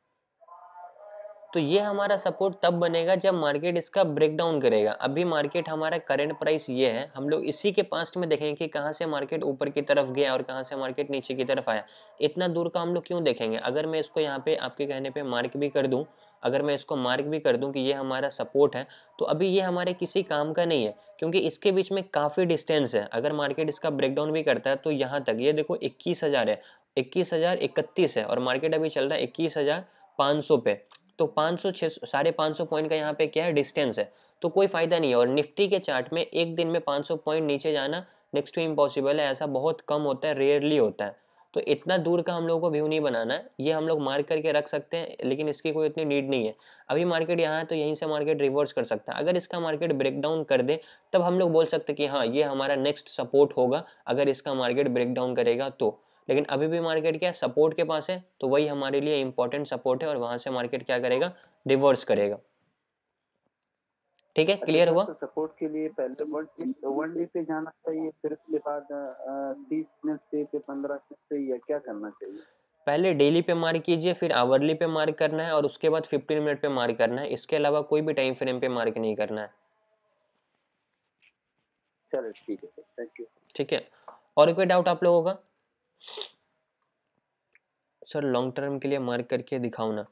तो ये हमारा सपोर्ट तब बनेगा जब मार्केट इसका ब्रेकडाउन करेगा अभी मार्केट हमारा करेंट प्राइस ये है हम लोग इसी के पास्ट में देखेंगे कि कहाँ से मार्केट ऊपर की तरफ गया और कहाँ से मार्केट नीचे की तरफ आया इतना दूर का हम लोग क्यों देखेंगे अगर मैं इसको यहाँ पे आपके कहने पे मार्क भी कर दूँ अगर मैं इसको मार्क भी कर दूँ कि ये हमारा सपोर्ट है तो अभी ये हमारे किसी काम का नहीं है क्योंकि इसके बीच में काफ़ी डिस्टेंस है अगर मार्केट इसका ब्रेकडाउन भी करता है तो यहाँ तक ये देखो इक्कीस हज़ार है इक्कीस हज़ार इकतीस है और मार्केट अभी चल रहा है इक्कीस हज़ार पाँच सौ पे तो पाँच सौ छः साढ़े पाँच सौ पॉइंट का यहाँ पे क्या है डिस्टेंस है तो कोई फ़ायदा नहीं है और निफ्टी के चार्ट में एक दिन में पाँच सौ पॉइंट नीचे जाना नेक्स्ट टू इम्पॉसिबल है ऐसा बहुत कम होता है रेयरली होता है तो इतना दूर का हम लोगों को व्यू नहीं बनाना है ये हम लोग मार्क करके रख सकते हैं लेकिन इसकी कोई इतनी नीड नहीं है अभी मार्केट यहाँ है तो यहीं से मार्केट रिवर्स कर सकता है अगर इसका मार्केट ब्रेकडाउन कर दे तब हम लोग बोल सकते हैं कि हाँ ये हमारा नेक्स्ट सपोर्ट होगा अगर इसका मार्केट ब्रेकडाउन करेगा तो लेकिन अभी भी मार्केट क्या सपोर्ट के पास है तो वही हमारे लिए इंपॉर्टेंट सपोर्ट है और वहां से मार्केट क्या करेगा रिवर्स करेगा ठीक है क्लियर अच्छा, तो हुआ तो सपोर्ट के लिए पहले वन डे पे जाना चाहिए फिर उसके बाद तीस मिनट से पे पंद्रह मिनट से या क्या करना चाहिए पहले डेली पे मार्क कीजिए फिर आवरली पे मार्क करना है और उसके बाद फिफ्टीन मिनट पे मार्क करना है इसके अलावा कोई भी टाइम फ्रेम पे मार्क नहीं करना है चलो ठीक है थैंक यू ठीक है और कोई डाउट आप लोगों का सर लॉन्ग टर्म के लिए मार्क करके दिखाओ ना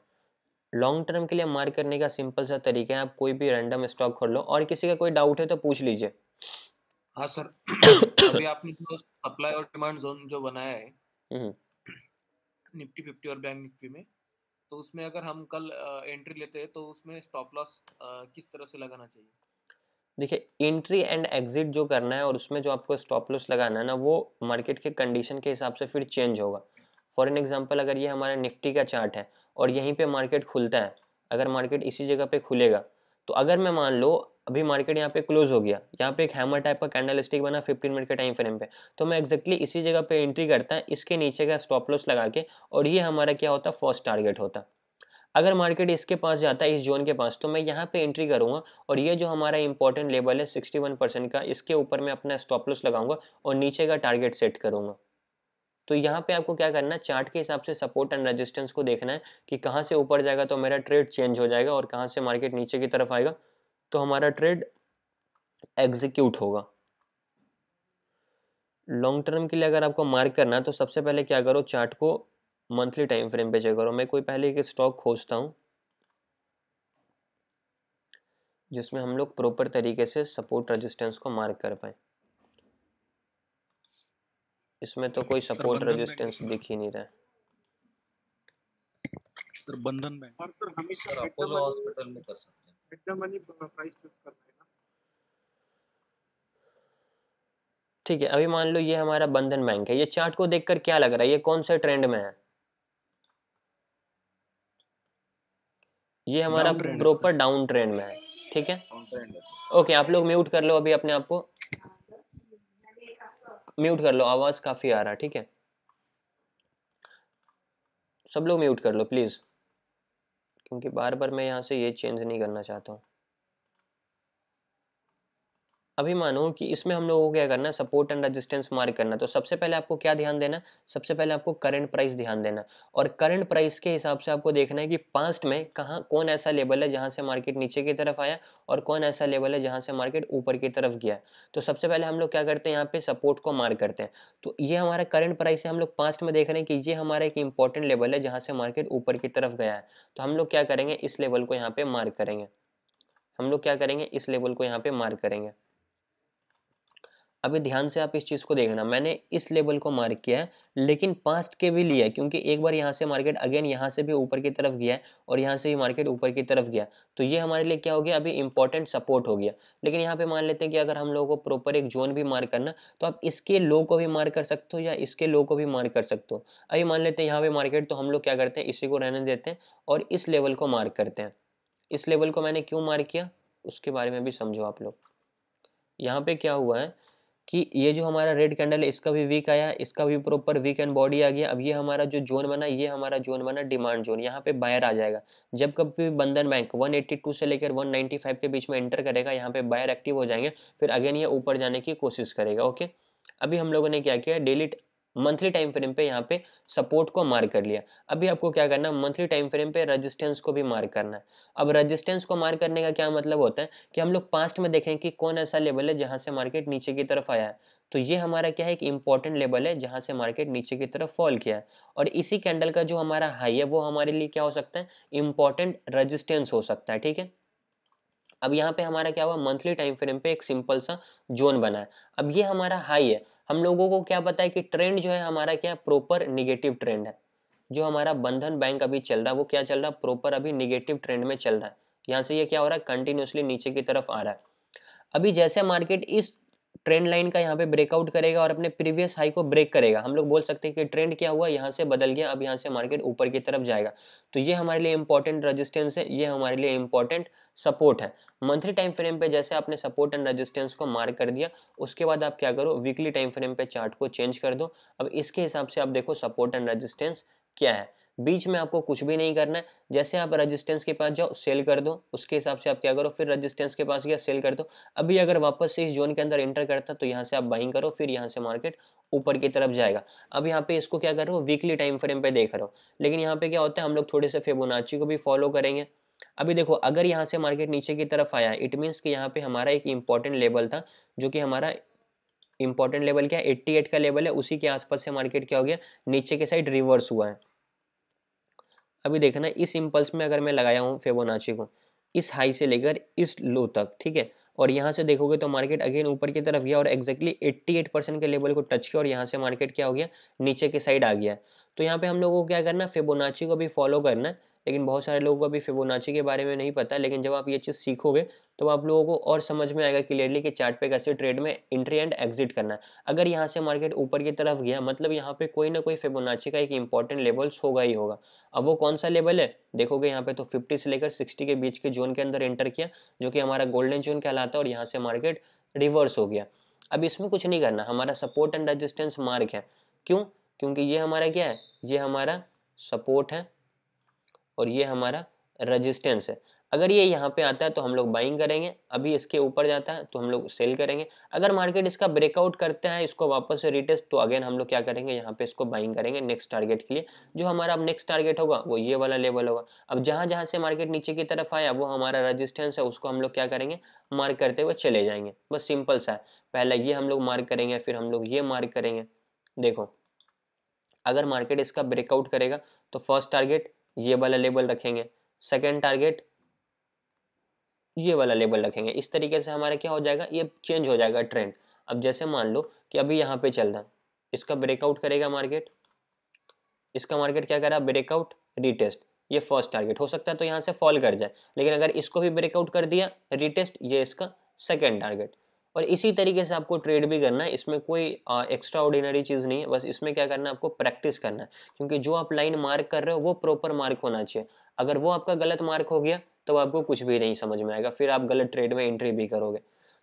लॉन्ग टर्म के लिए मार्क करने का सिंपल सा तरीका है आप कोई भी रैंडम स्टॉक खोल लो और किसी का कोई डाउट है तो पूछ लीजिए हाँ सर अभी आपने जो सप्लाई और डिमांड जोन जो बनाया है निफ्टी हम्म। फिफ्टी और बैंक निफ्टी में तो उसमें अगर हम कल एंट्री लेते हैं तो उसमें स्टॉप लॉस किस तरह से लगाना चाहिए देखिए एंट्री एंड एग्जिट जो करना है और उसमें जो आपको स्टॉप लॉस लगाना है ना वो मार्केट के कंडीशन के हिसाब से फिर चेंज होगा फॉर एन एग्जाम्पल अगर ये हमारा निफ्टी का चार्ट है और यहीं पे मार्केट खुलता है अगर मार्केट इसी जगह पे खुलेगा तो अगर मैं मान लो अभी मार्केट यहाँ पे क्लोज हो गया यहाँ पे एक हैमर टाइप का कैंडल स्टिक बना फिफ्टीन मिनट के टाइम फ्रेम पे तो मैं एग्जैक्टली इसी जगह पे एंट्री करता है इसके नीचे का स्टॉप लॉस लगा के और ये हमारा क्या होता फर्स्ट टारगेट होता है अगर मार्केट इसके पास जाता है इस जोन के पास तो मैं यहाँ पे एंट्री करूँगा और ये जो हमारा इंपॉर्टेंट लेवल है सिक्सटी वन परसेंट का इसके ऊपर मैं अपना स्टॉप लॉस लगाऊंगा और नीचे का टारगेट सेट करूँगा तो यहाँ पे आपको क्या करना है चार्ट के हिसाब से सपोर्ट एंड रेजिस्टेंस को देखना है कि कहाँ से ऊपर जाएगा तो मेरा ट्रेड चेंज हो जाएगा और कहाँ से मार्केट नीचे की तरफ आएगा तो हमारा ट्रेड एग्जीक्यूट होगा लॉन्ग टर्म के लिए अगर आपको मार्क करना है तो सबसे पहले क्या करो चार्ट को मंथली टाइम फ्रेम पे चेक करो मैं कोई पहले एक स्टॉक खोजता हूँ जिसमें हम लोग प्रॉपर तरीके से सपोर्ट रेजिस्टेंस को मार्क कर पाए इसमें तो कोई सपोर्ट रेजिस्टेंस दिख ही नहीं रहा सर बंधन बैंक सर अपोलो हॉस्पिटल में कर सकते हैं मनी प्राइस फिक्स कर ठीक है अभी मान लो ये हमारा बंधन बैंक है ये चार्ट को देखकर क्या लग रहा है ये कौन से ट्रेंड में है ये हमारा प्रॉपर डाउन ट्रेंड में है ठीक है ओके आप लोग म्यूट कर लो अभी अपने आप को म्यूट कर लो आवाज काफी आ रहा है ठीक है सब लोग म्यूट कर लो प्लीज क्योंकि बार बार मैं यहाँ से ये चेंज नहीं करना चाहता हूँ अभी मानो कि इसमें हम लोगों को क्या करना है सपोर्ट एंड रेजिस्टेंस मार्क करना तो सबसे पहले आपको क्या ध्यान देना सबसे पहले आपको करंट प्राइस ध्यान देना और करंट प्राइस के हिसाब से आपको देखना है कि पास्ट में कहाँ कौन ऐसा लेवल है जहाँ से मार्केट नीचे की तरफ आया और कौन ऐसा लेवल है जहाँ से मार्केट ऊपर की तरफ गया तो सबसे पहले हम लोग क्या करते हैं यहाँ पे सपोर्ट को मार्क करते हैं तो ये हमारा करंट प्राइस है हम लोग पास्ट में देख रहे हैं कि ये हमारा एक इंपॉर्टेंट लेवल है जहाँ से मार्केट ऊपर की तरफ गया है तो हम लोग क्या करेंगे इस लेवल को यहाँ पे मार्क करेंगे हम लोग क्या करेंगे इस लेवल को यहाँ पे मार्क करेंगे अभी ध्यान से आप इस चीज़ को देखना मैंने इस लेवल को मार्क किया है लेकिन पास्ट के भी लिया है क्योंकि एक बार यहाँ से मार्केट अगेन यहाँ से भी ऊपर की तरफ गया है और यहाँ से भी मार्केट ऊपर की तरफ गया तो ये हमारे लिए क्या हो गया अभी इंपॉर्टेंट सपोर्ट हो गया लेकिन यहाँ पे मान लेते हैं कि अगर हम लोगों को प्रॉपर एक जोन भी मार्क करना तो आप इसके लो को भी मार्क कर सकते हो या इसके लो को भी मार्क कर सकते हो अभी मान लेते हैं यहाँ पर मार्केट तो हम लोग क्या करते हैं इसी को रहने देते हैं और इस लेवल को मार्क करते हैं इस लेवल को मैंने क्यों मार्क किया उसके बारे में भी समझो आप लोग यहाँ पे क्या हुआ है कि ये जो हमारा रेड कैंडल है इसका भी वीक आया इसका भी प्रॉपर वीक एंड बॉडी आ गया अब ये हमारा जो जोन बना ये हमारा जोन बना डिमांड जोन यहाँ पे बायर आ जाएगा जब कभी बंधन बैंक 182 से लेकर 195 के बीच में एंटर करेगा यहाँ पे बायर एक्टिव हो जाएंगे फिर अगेन ये ऊपर जाने की कोशिश करेगा ओके अभी हम लोगों ने क्या किया डेली मंथली टाइम फ्रेम पे यहाँ पे सपोर्ट को मार्क कर लिया अभी आपको क्या करना है मंथली टाइम फ्रेम पे रेजिस्टेंस को भी मार्क करना है अब रेजिस्टेंस को मार्क करने का क्या मतलब होता है कि हम लोग पास्ट में देखें कि कौन ऐसा लेवल है जहाँ से मार्केट नीचे की तरफ आया है तो ये हमारा क्या है एक इंपॉर्टेंट लेवल है जहाँ से मार्केट नीचे की तरफ फॉल किया है और इसी कैंडल का जो हमारा हाई है वो हमारे लिए क्या हो सकता है इम्पॉर्टेंट रजिस्टेंस हो सकता है ठीक है अब यहाँ पे हमारा क्या हुआ मंथली टाइम फ्रेम पे एक सिंपल सा जोन बना है अब ये हमारा हाई है हम लोगों को क्या पता है कि ट्रेंड जो है हमारा क्या प्रॉपर निगेटिव ट्रेंड है जो हमारा बंधन बैंक अभी चल रहा है वो क्या चल रहा है प्रॉपर अभी निगेटिव ट्रेंड में चल रहा है यहाँ से ये क्या हो रहा है कंटिन्यूसली नीचे की तरफ आ रहा है अभी जैसे मार्केट इस ट्रेंड लाइन का यहाँ पे ब्रेकआउट करेगा और अपने प्रीवियस हाई को ब्रेक करेगा हम लोग बोल सकते हैं कि ट्रेंड क्या हुआ यहाँ से बदल गया अब यहाँ से मार्केट ऊपर की तरफ जाएगा तो ये हमारे लिए इंपॉर्टेंट रजिस्टेंस है ये हमारे लिए इम्पोर्टेंट सपोर्ट है मंथली टाइम फ्रेम पे जैसे आपने सपोर्ट एंड रेजिस्टेंस को मार्क कर दिया उसके बाद आप क्या करो वीकली टाइम फ्रेम पे चार्ट को चेंज कर दो अब इसके हिसाब से आप देखो सपोर्ट एंड रेजिस्टेंस क्या है बीच में आपको कुछ भी नहीं करना है जैसे आप रजिस्टेंस के पास जाओ सेल कर दो उसके हिसाब से आप क्या करो फिर रजिस्टेंस के पास गया सेल कर दो अभी अगर वापस से इस जोन के अंदर एंटर करता तो यहाँ से आप बाइंग करो फिर यहाँ से मार्केट ऊपर की तरफ जाएगा अब यहाँ पे इसको क्या कर रहे हो वीकली टाइम फ्रेम पे देख रहे हो लेकिन यहाँ पे क्या होता है हम लोग थोड़े से फेबोनाची को भी फॉलो करेंगे अभी देखो अगर यहाँ से मार्केट नीचे की तरफ आया इट मीन्स कि यहाँ पे हमारा एक इंपॉर्टेंट लेवल था जो कि हमारा इंपॉर्टेंट लेवल क्या है एट का लेवल है उसी के आसपास से मार्केट क्या हो गया नीचे के साइड रिवर्स हुआ है अभी देखना इस इम्पल्स में अगर मैं लगाया हूँ फेबोनाची को इस हाई से लेकर इस लो तक ठीक है और यहाँ से देखोगे तो मार्केट अगेन ऊपर की तरफ गया और एग्जैक्टली एट परसेंट के लेवल को टच किया और यहाँ से मार्केट क्या हो गया नीचे की साइड आ गया तो यहाँ पे हम लोगों को क्या करना फेबोनाची को भी फॉलो करना लेकिन बहुत सारे लोगों को अभी फिबोनाची के बारे में नहीं पता लेकिन जब आप ये चीज़ सीखोगे तो आप लोगों को और समझ में आएगा क्लियरली कि चार्ट पे कैसे ट्रेड में एंट्री एंड एग्जिट करना है अगर यहाँ से मार्केट ऊपर की तरफ गया मतलब यहाँ पे कोई ना कोई फेबोनाची का एक इंपॉर्टेंट लेवल्स होगा ही होगा अब वो कौन सा लेवल है देखोगे यहाँ पे तो 50 से लेकर 60 के बीच के जोन के अंदर एंटर किया जो कि हमारा गोल्डन जोन कहलाता है और यहाँ से मार्केट रिवर्स हो गया अब इसमें कुछ नहीं करना हमारा सपोर्ट एंड रजिस्टेंस मार्क है क्यों क्योंकि ये हमारा क्या है ये हमारा सपोर्ट है और ये हमारा रजिस्टेंस है अगर ये यहाँ पे आता है तो हम लोग बाइंग करेंगे अभी इसके ऊपर जाता है तो हम लोग सेल करेंगे अगर मार्केट इसका ब्रेकआउट करते हैं इसको वापस से रिटेस्ट तो अगेन हम लोग क्या करेंगे यहाँ पे इसको बाइंग करेंगे नेक्स्ट टारगेट के लिए जो हमारा अब नेक्स्ट टारगेट होगा वो ये वाला लेवल होगा अब जहाँ जहाँ से मार्केट नीचे की तरफ आया वो हमारा रजिस्टेंस है उसको हम लोग क्या करेंगे मार्क करते हुए चले जाएंगे बस सिंपल सा है पहले ये हम लोग मार्क करेंगे फिर हम लोग ये मार्क करेंगे देखो अगर मार्केट इसका ब्रेकआउट करेगा तो फर्स्ट टारगेट ये वाला लेबल रखेंगे सेकेंड टारगेट ये वाला लेबल रखेंगे इस तरीके से हमारा क्या हो जाएगा ये चेंज हो जाएगा ट्रेंड अब जैसे मान लो कि अभी यहाँ पे चल रहा इसका ब्रेकआउट करेगा मार्केट इसका मार्केट क्या करा ब्रेकआउट रीटेस्ट ये फर्स्ट टारगेट हो सकता है तो यहाँ से फॉल कर जाए लेकिन अगर इसको भी ब्रेकआउट कर दिया रीटेस्ट ये इसका सेकेंड टारगेट और इसी तरीके से आपको ट्रेड भी करना है इसमें कोई एक्स्ट्रा ऑर्डिनरी चीज़ नहीं है बस इसमें क्या करना है आपको प्रैक्टिस करना है क्योंकि जो आप लाइन मार्क कर रहे हो वो प्रॉपर मार्क होना चाहिए अगर वो आपका गलत मार्क हो गया तो आपको कुछ भी नहीं समझ में आएगा फिर आप गलत ट्रेड में एंट्री भी करोगे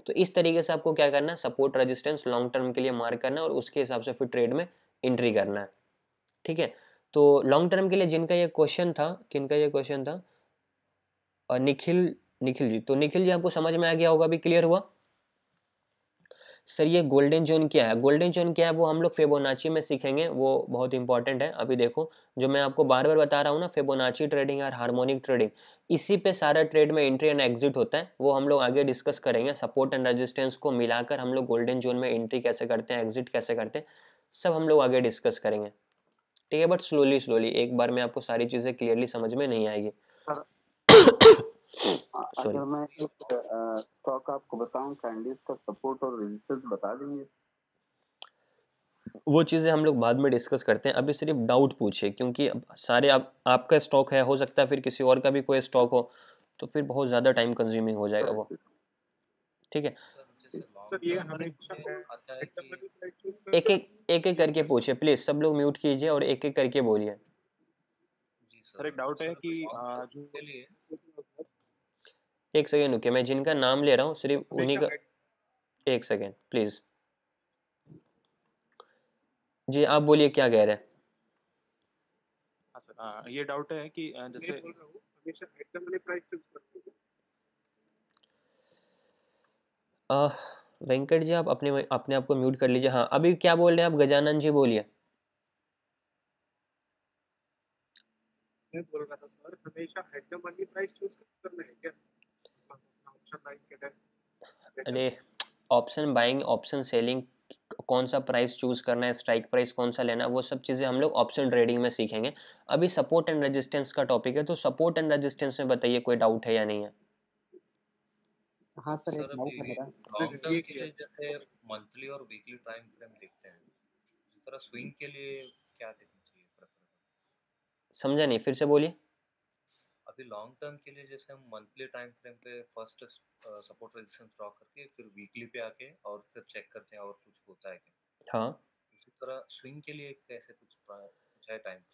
तो इस तरीके से आपको क्या करना है सपोर्ट रजिस्टेंस लॉन्ग टर्म के लिए मार्क करना है और उसके हिसाब से फिर ट्रेड में एंट्री करना है ठीक है तो लॉन्ग टर्म के लिए जिनका ये क्वेश्चन था किनका ये क्वेश्चन था निखिल निखिल जी तो निखिल जी आपको समझ में आ गया होगा अभी क्लियर हुआ सर ये गोल्डन जोन क्या है गोल्डन जोन क्या है वो हम लोग फेबोनाची में सीखेंगे वो बहुत इंपॉर्टेंट है अभी देखो जो मैं आपको बार बार बता रहा हूँ ना फेबोनाची ट्रेडिंग और हार्मोनिक ट्रेडिंग इसी पे सारा ट्रेड में एंट्री एंड एग्जिट होता है वो हम लोग आगे डिस्कस करेंगे सपोर्ट एंड रजिस्टेंस को मिलाकर हम लोग गोल्डन जोन में एंट्री कैसे करते हैं एग्जिट कैसे करते हैं सब हम लोग आगे डिस्कस करेंगे ठीक है बट स्लोली स्लोली एक बार में आपको सारी चीज़ें क्लियरली समझ में नहीं आएगी हाँ। हाँ, अगर मैं एक स्टॉक आपको बताऊं कैंडीज का सपोर्ट और रेजिस्टेंस बता देंगे वो चीज़ें हम लोग बाद में डिस्कस करते हैं अभी सिर्फ डाउट पूछे क्योंकि अब सारे आप आपका स्टॉक है हो सकता है फिर किसी और का भी कोई स्टॉक हो तो फिर बहुत ज़्यादा टाइम कंज्यूमिंग हो जाएगा वो ठीक है एक एक एक एक करके पूछे प्लीज़ सब लोग म्यूट कीजिए और एक एक करके बोलिए सर एक डाउट है कि जो एक सेकेंड रुके मैं जिनका नाम ले रहा हूँ सिर्फ उन्हीं का एक सेकेंड प्लीज़ जी आप बोलिए क्या कह रहे हैं हाँ हाँ, ये डाउट है कि जैसे वेंकट जी आप अपने अपने आप को म्यूट कर लीजिए हाँ अभी क्या बोल रहे हैं आप गजानन जी बोलिए मैं बोल रहा था सर हमेशा at the money price choose करना है क्या अरे ऑप्शन बाइंग ऑप्शन सेलिंग कौन सा प्राइस चूज़ करना है स्ट्राइक प्राइस कौन सा लेना वो सब चीज़ें हम लोग ऑप्शन ट्रेडिंग में सीखेंगे अभी सपोर्ट एंड रेजिस्टेंस का टॉपिक है तो सपोर्ट एंड रेजिस्टेंस में बताइए कोई डाउट है या नहीं है हाँ सर, सर एक डाउट मंथली और वीकली टाइम फ्रेम देखते हैं तरह स्विंग के लिए क्या देखना चाहिए समझा नहीं फिर से बोलिए अभी लॉन्ग टर्म के लिए जैसे हम मंथली टाइम फ्रेम पे फर्स्ट सपोर्ट रेजिस्टेंस ड्रॉ करके फिर वीकली पे आके और फिर चेक करते हैं और कुछ होता है क्या हाँ उसी तरह स्विंग के लिए कैसे कुछ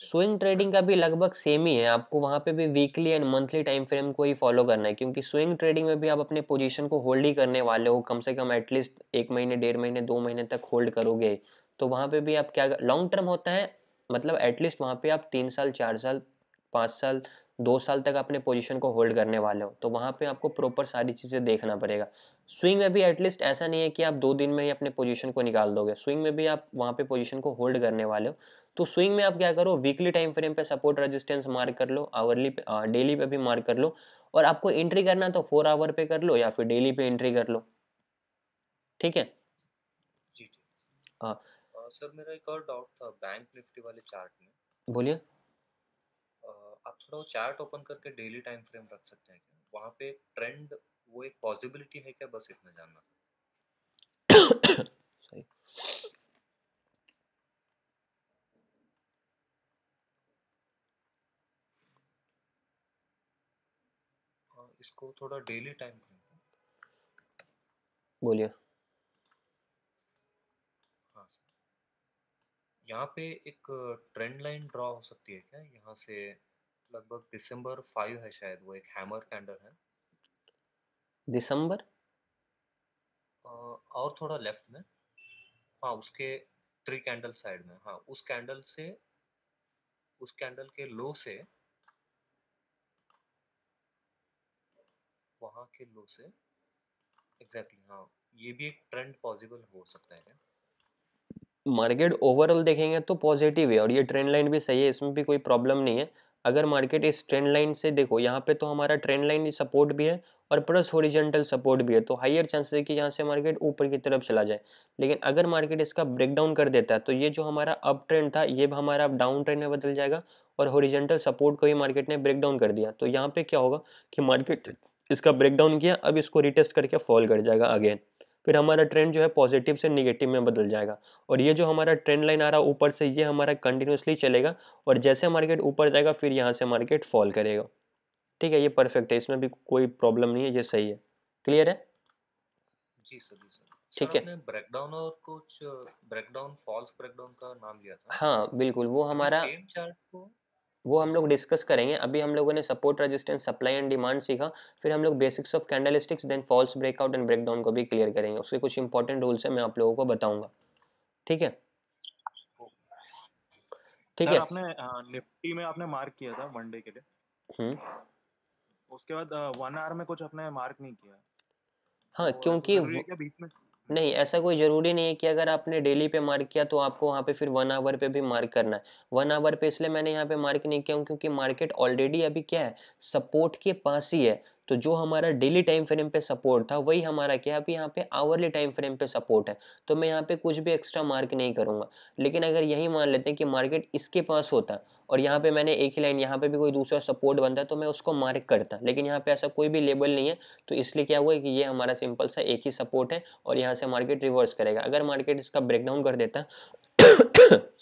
स्विंग ट्रेडिंग का भी लगभग सेम ही है आपको वहाँ पे भी weekly and monthly time frame को ही फॉलो करना है क्योंकि स्विंग ट्रेडिंग में भी आप अपने पोजीशन को होल्ड ही करने वाले हो कम से कम एटलीस्ट एक महीने डेढ़ महीने दो महीने तक होल्ड करोगे तो वहाँ पे भी आप क्या लॉन्ग टर्म होता है मतलब एटलीस्ट वहाँ पे आप तीन साल चार साल पाँच साल दो साल तक अपने पोजीशन को होल्ड करने वाले हो तो वहाँ पे आपको प्रॉपर सारी चीज़ें देखना पड़ेगा स्विंग में भी एटलीस्ट ऐसा नहीं है कि आप दो दिन में ही अपने पोजीशन को निकाल दोगे स्विंग में भी आप वहाँ पे पोजीशन को होल्ड करने वाले हो तो स्विंग में आप क्या करो वीकली टाइम फ्रेम पे सपोर्ट रजिस्टेंस मार्क कर लो आवरली पे डेली पे भी मार्क कर लो और आपको एंट्री करना तो फोर आवर पे कर लो या फिर डेली पे एंट्री कर लो ठीक है हाँ सर मेरा एक और डाउट था बैंक निफ्टी वाले चार्ट में बोलिए सकता तो हूँ चार्ट ओपन करके डेली टाइम फ्रेम रख सकते हैं क्या वहाँ पे ट्रेंड वो एक पॉसिबिलिटी है क्या बस इतना जानना इसको थोड़ा डेली टाइम फ्रेम बोलिए हाँ यहाँ पे एक ट्रेंड लाइन ड्रॉ हो सकती है क्या यहाँ से लगभग दिसंबर फाइव है शायद वो एक हैमर कैंडल है दिसंबर और थोड़ा लेफ्ट में हाँ उसके थ्री कैंडल साइड में हाँ उस कैंडल से उस कैंडल के लो से वहाँ के लो से एग्जैक्टली exactly, हाँ ये भी एक ट्रेंड पॉसिबल हो सकता है मार्केट ओवरऑल देखेंगे तो पॉजिटिव है और ये ट्रेंड लाइन भी सही है इसमें भी कोई प्रॉब्लम नहीं है अगर मार्केट इस ट्रेंड लाइन से देखो यहाँ पे तो हमारा ट्रेंड लाइन सपोर्ट भी है और प्लस होरिजेंटल सपोर्ट भी है तो हाइयर चांसेस है कि यहाँ से मार्केट ऊपर की तरफ चला जाए लेकिन अगर मार्केट इसका ब्रेकडाउन कर देता है तो ये जो हमारा अप ट्रेंड था ये भी हमारा डाउन ट्रेंड में बदल जाएगा और होरिजेंटल सपोर्ट को भी मार्केट ने ब्रेकडाउन कर दिया तो यहाँ पे क्या होगा कि मार्केट इसका ब्रेकडाउन किया अब इसको रिटेस्ट करके फॉल कर जाएगा अगेन फिर हमारा ट्रेंड जो है पॉजिटिव से निगेटिव में बदल जाएगा और ये जो हमारा ट्रेंड लाइन आ रहा है ऊपर से ये हमारा कंटिन्यूसली चलेगा और जैसे मार्केट ऊपर जाएगा फिर यहाँ से मार्केट फॉल करेगा ठीक है ये परफेक्ट है इसमें भी कोई प्रॉब्लम नहीं है ये सही है क्लियर है जी सर जी सर ठीक है ब्रेकडाउन और कुछ ब्रेकडाउन फॉल्स ब्रेकडाउन का नाम लिया था हाँ बिल्कुल वो तो हमारा सेम चार्ट को वो हम लोग डिस्कस करेंगे अभी हम लोगों ने support resistance supply and demand सीखा फिर हम लोग basics of candlesticks then false breakout and breakdown को भी क्लियर करेंगे उसके कुछ इंपॉर्टेंट रूल्स है मैं आप लोगों को बताऊंगा ठीक है ठीक है आपने निफ्टी में आपने मार्क किया था वनडे के लिए उसके बाद वन आवर में कुछ आपने मार्क नहीं किया हाँ क्योंकि नहीं ऐसा कोई ज़रूरी नहीं है कि अगर आपने डेली पे मार्क किया तो आपको वहाँ पे फिर वन आवर पे भी मार्क करना है वन आवर पे इसलिए मैंने यहाँ पे मार्क नहीं किया हूँ क्योंकि मार्केट ऑलरेडी अभी क्या है सपोर्ट के पास ही है तो जो हमारा डेली टाइम फ्रेम पे सपोर्ट था वही हमारा क्या अभी यहाँ पे आवरली टाइम फ्रेम पे सपोर्ट है तो मैं यहाँ पे कुछ भी एक्स्ट्रा मार्क नहीं करूँगा लेकिन अगर यही मान लेते हैं कि मार्केट इसके पास होता और यहाँ पे मैंने एक ही लाइन यहाँ पे भी कोई दूसरा सपोर्ट बनता है तो मैं उसको मार्क करता लेकिन यहाँ पे ऐसा कोई भी लेबल नहीं है तो इसलिए क्या हुआ है कि ये हमारा सिंपल सा एक ही सपोर्ट है और यहाँ से मार्केट रिवर्स करेगा अगर मार्केट इसका ब्रेकडाउन कर देता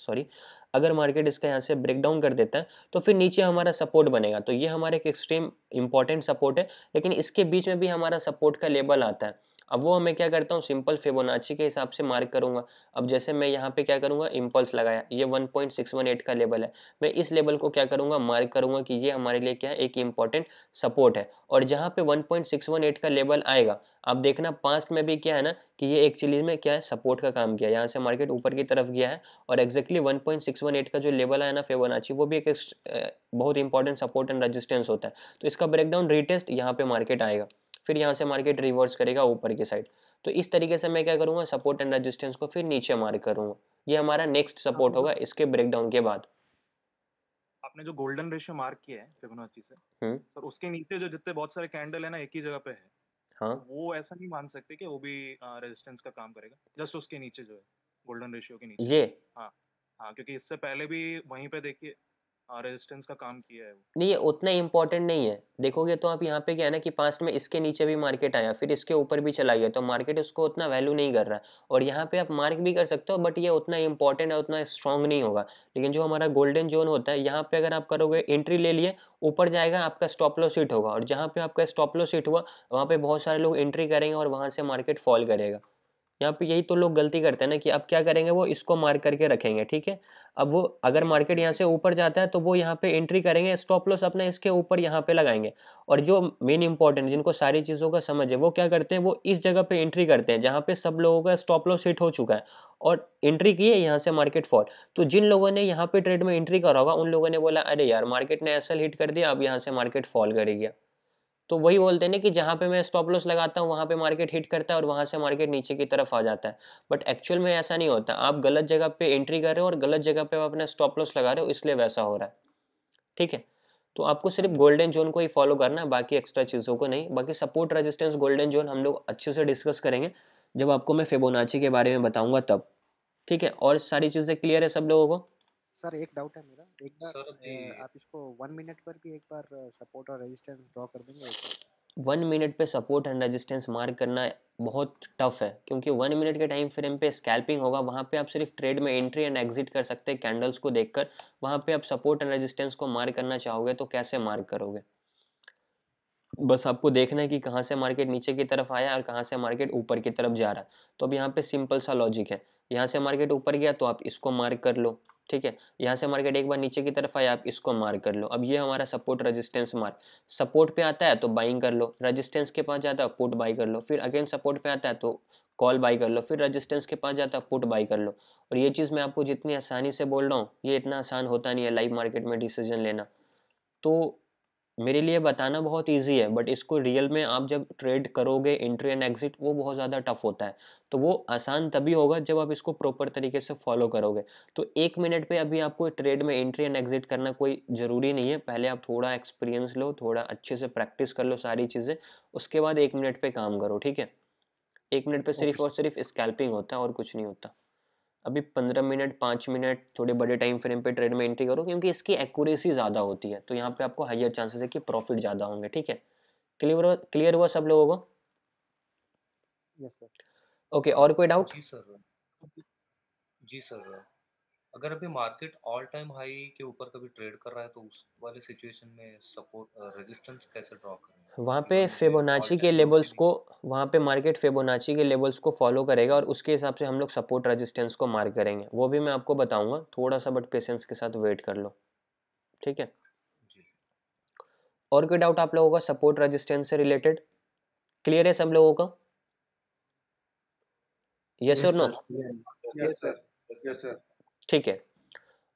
सॉरी अगर मार्केट इसका यहाँ से ब्रेकडाउन कर देता है तो फिर नीचे हमारा सपोर्ट बनेगा तो ये हमारा एक एक्सट्रीम इंपॉर्टेंट सपोर्ट है लेकिन इसके बीच में भी हमारा सपोर्ट का लेबल आता है अब वो हमें क्या करता हूँ सिंपल फेबोनाची के हिसाब से मार्क करूँगा अब जैसे मैं यहाँ पे क्या करूँगा इम्पल्स लगाया ये 1.618 का लेवल है मैं इस लेवल को क्या करूँगा मार्क करूँगा कि ये हमारे लिए क्या है एक इंपॉर्टेंट सपोर्ट है और जहाँ पे 1.618 का लेवल आएगा आप देखना पास्ट में भी क्या है ना कि ये एक्चुअली में क्या है सपोर्ट का काम किया यहाँ से मार्केट ऊपर की तरफ गया है और एक्जैक्टली एट का जो लेवल आया ना फेबोनाची वो भी एक, बहुत इंपॉर्टेंट सपोर्ट एंड रजिस्टेंस होता है तो इसका ब्रेकडाउन रिटेस्ट यहाँ पे मार्केट आएगा फिर यहाँ से मार्केट रिवर्स करेगा ऊपर की साइड तो इस तरीके से मैं क्या करूँगा सपोर्ट एंड रजिस्टेंस को फिर नीचे मार्क करूँगा ये हमारा नेक्स्ट सपोर्ट होगा इसके ब्रेकडाउन के बाद आपने जो गोल्डन रेशियो मार्क किया है फिबोनाची से पर हम्म। उसके नीचे जो जितने बहुत सारे कैंडल है ना एक ही जगह पे है हाँ तो वो ऐसा नहीं मान सकते कि वो भी रेजिस्टेंस का काम करेगा जस्ट उसके नीचे जो है गोल्डन रेशियो के नीचे ये हाँ हाँ क्योंकि इससे पहले भी वहीं पे देखिए रेजिस्टेंस हाँ, का काम किया है नहीं ये उतना इम्पोर्टेंट नहीं है देखोगे तो आप यहाँ पे क्या है ना कि पास्ट में इसके नीचे भी मार्केट आया फिर इसके ऊपर भी चला गया तो मार्केट उसको उतना वैल्यू नहीं कर रहा और यहाँ पे आप मार्क भी कर सकते हो बट ये उतना इम्पोर्टेंट है उतना स्ट्रॉन्ग नहीं होगा लेकिन जो हमारा गोल्डन जोन होता है यहाँ पे अगर आप करोगे एंट्री ले लिए ऊपर जाएगा आपका स्टॉप लो हिट होगा और जहाँ पे आपका स्टॉप लो सीट हुआ वहाँ पे बहुत सारे लोग एंट्री करेंगे और वहाँ से मार्केट फॉल करेगा यहाँ पे यही तो लोग गलती करते हैं ना कि आप क्या करेंगे वो इसको मार्क करके रखेंगे ठीक है अब वो अगर मार्केट यहाँ से ऊपर जाता है तो वो यहाँ पे एंट्री करेंगे स्टॉप लॉस अपना इसके ऊपर यहाँ पे लगाएंगे और जो मेन इंपॉर्टेंट जिनको सारी चीज़ों का समझ है वो क्या करते हैं वो इस जगह पे एंट्री करते हैं जहाँ पे सब लोगों का स्टॉप लॉस हिट हो चुका है और एंट्री की है यहाँ से मार्केट फॉल तो जिन लोगों ने यहाँ पे ट्रेड में एंट्री करा होगा उन लोगों ने बोला अरे यार मार्केट ने ऐसा हिट कर दिया अब यहाँ से मार्केट फॉल करेगी तो वही बोलते हैं ना कि जहाँ पे मैं स्टॉप लॉस लगाता हूँ वहाँ पे मार्केट हिट करता है और वहाँ से मार्केट नीचे की तरफ आ जाता है बट एक्चुअल में ऐसा नहीं होता आप गलत जगह पे एंट्री कर रहे हो और गलत जगह पे आप अपना स्टॉप लॉस लगा रहे हो इसलिए वैसा हो रहा है ठीक है तो आपको सिर्फ गोल्डन जोन को ही फॉलो करना है बाकी एक्स्ट्रा चीज़ों को नहीं बाकी सपोर्ट रजिस्टेंस गोल्डन जोन हम लोग अच्छे से डिस्कस करेंगे जब आपको मैं फेबोनाची के बारे में बताऊँगा तब ठीक है और सारी चीज़ें क्लियर है सब लोगों को सर एक डाउट है मेरा एक बार आप इसको वन मिनट पर भी एक बार सपोर्ट और रेजिस्टेंस ड्रॉ कर देंगे वन मिनट पे सपोर्ट एंड रेजिस्टेंस मार्क करना बहुत टफ है क्योंकि वन मिनट के टाइम फ्रेम पे स्कैल्पिंग होगा वहाँ पे आप सिर्फ ट्रेड में एंट्री एंड एग्जिट कर सकते हैं कैंडल्स को देखकर वहाँ पे आप सपोर्ट एंड रेजिस्टेंस को मार्क करना चाहोगे तो कैसे मार्क करोगे बस आपको देखना है कि कहाँ से मार्केट नीचे की तरफ आया और कहाँ से मार्केट ऊपर की तरफ जा रहा है तो अब यहाँ पर सिंपल सा लॉजिक है यहाँ से मार्केट ऊपर गया तो आप इसको मार्क कर लो ठीक है यहाँ से मार्केट एक बार नीचे की तरफ आए आप इसको मार्क कर लो अब ये हमारा सपोर्ट रेजिस्टेंस मार्क सपोर्ट पे आता है तो बाइंग कर लो रेजिस्टेंस के पास जाता है पुट बाई कर लो फिर अगेन सपोर्ट पे आता है तो कॉल बाई कर लो फिर रेजिस्टेंस के पास जाता है पुट बाई कर लो और ये चीज़ मैं आपको जितनी आसानी से बोल रहा हूँ ये इतना आसान होता नहीं है लाइव मार्केट में डिसीजन लेना तो मेरे लिए बताना बहुत इजी है बट इसको रियल में आप जब ट्रेड करोगे एंट्री एंड एग्जिट वो बहुत ज़्यादा टफ होता है तो वो आसान तभी होगा जब आप इसको प्रॉपर तरीके से फॉलो करोगे तो एक मिनट पे अभी आपको ट्रेड में एंट्री एंड एग्जिट करना कोई ज़रूरी नहीं है पहले आप थोड़ा एक्सपीरियंस लो थोड़ा अच्छे से प्रैक्टिस कर लो सारी चीज़ें उसके बाद एक मिनट पर काम करो ठीक है एक मिनट पर सिर्फ और सिर्फ स्कैल्पिंग होता है और कुछ नहीं होता अभी पंद्रह मिनट पाँच मिनट थोड़े बड़े टाइम फ्रेम पे ट्रेड में एंट्री करो क्योंकि इसकी एक्यूरेसी ज़्यादा होती है तो यहाँ पे आपको हाइयर चांसेस है कि प्रॉफिट ज़्यादा होंगे ठीक है क्लियर हुआ क्लियर हुआ सब लोगों को यस सर ओके और कोई डाउट जी सर जी सर अगर अभी मार्केट ऑल टाइम हाई के ऊपर कभी ट्रेड कर रहा है तो उस वाले सिचुएशन में सपोर्ट रेजिस्टेंस कैसे ड्रॉ करें वहाँ पे फेबोनाची के लेवल्स को वहाँ पे मार्केट फेबोनाची के लेवल्स को फॉलो करेगा और उसके हिसाब से हम लोग सपोर्ट रेजिस्टेंस को मार्क करेंगे वो भी मैं आपको बताऊँगा थोड़ा सा बट पेशेंस के साथ वेट कर लो ठीक है और कोई डाउट आप लोगों का सपोर्ट रेजिस्टेंस से रिलेटेड क्लियर है सब लोगों का यस और no yes sir yes sir ठीक है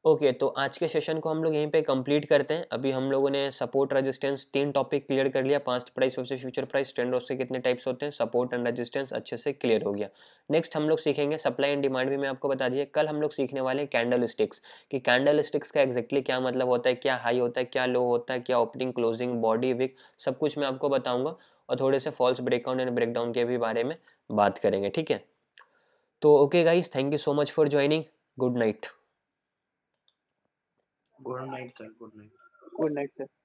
ओके तो आज के सेशन को हम लोग यहीं पे कंप्लीट करते हैं अभी हम लोगों ने सपोर्ट रेजिस्टेंस तीन टॉपिक क्लियर कर लिया past price versus future price trend से कितने टाइप्स होते हैं सपोर्ट एंड रेजिस्टेंस अच्छे से क्लियर हो गया नेक्स्ट हम लोग सीखेंगे सप्लाई एंड डिमांड भी मैं आपको बता दिए कल हम लोग सीखने वाले हैं कैंडल स्टिक्स कि कैंडल स्टिक्स का एक्जैक्टली क्या मतलब होता है क्या हाई होता है क्या लो होता है क्या ओपनिंग क्लोजिंग बॉडी विक सब कुछ मैं आपको बताऊँगा और थोड़े से फॉल्स ब्रेकडाउन एंड ब्रेकडाउन के भी बारे में बात करेंगे ठीक है तो okay guys thank you so much for joining good night good night sir good night good night sir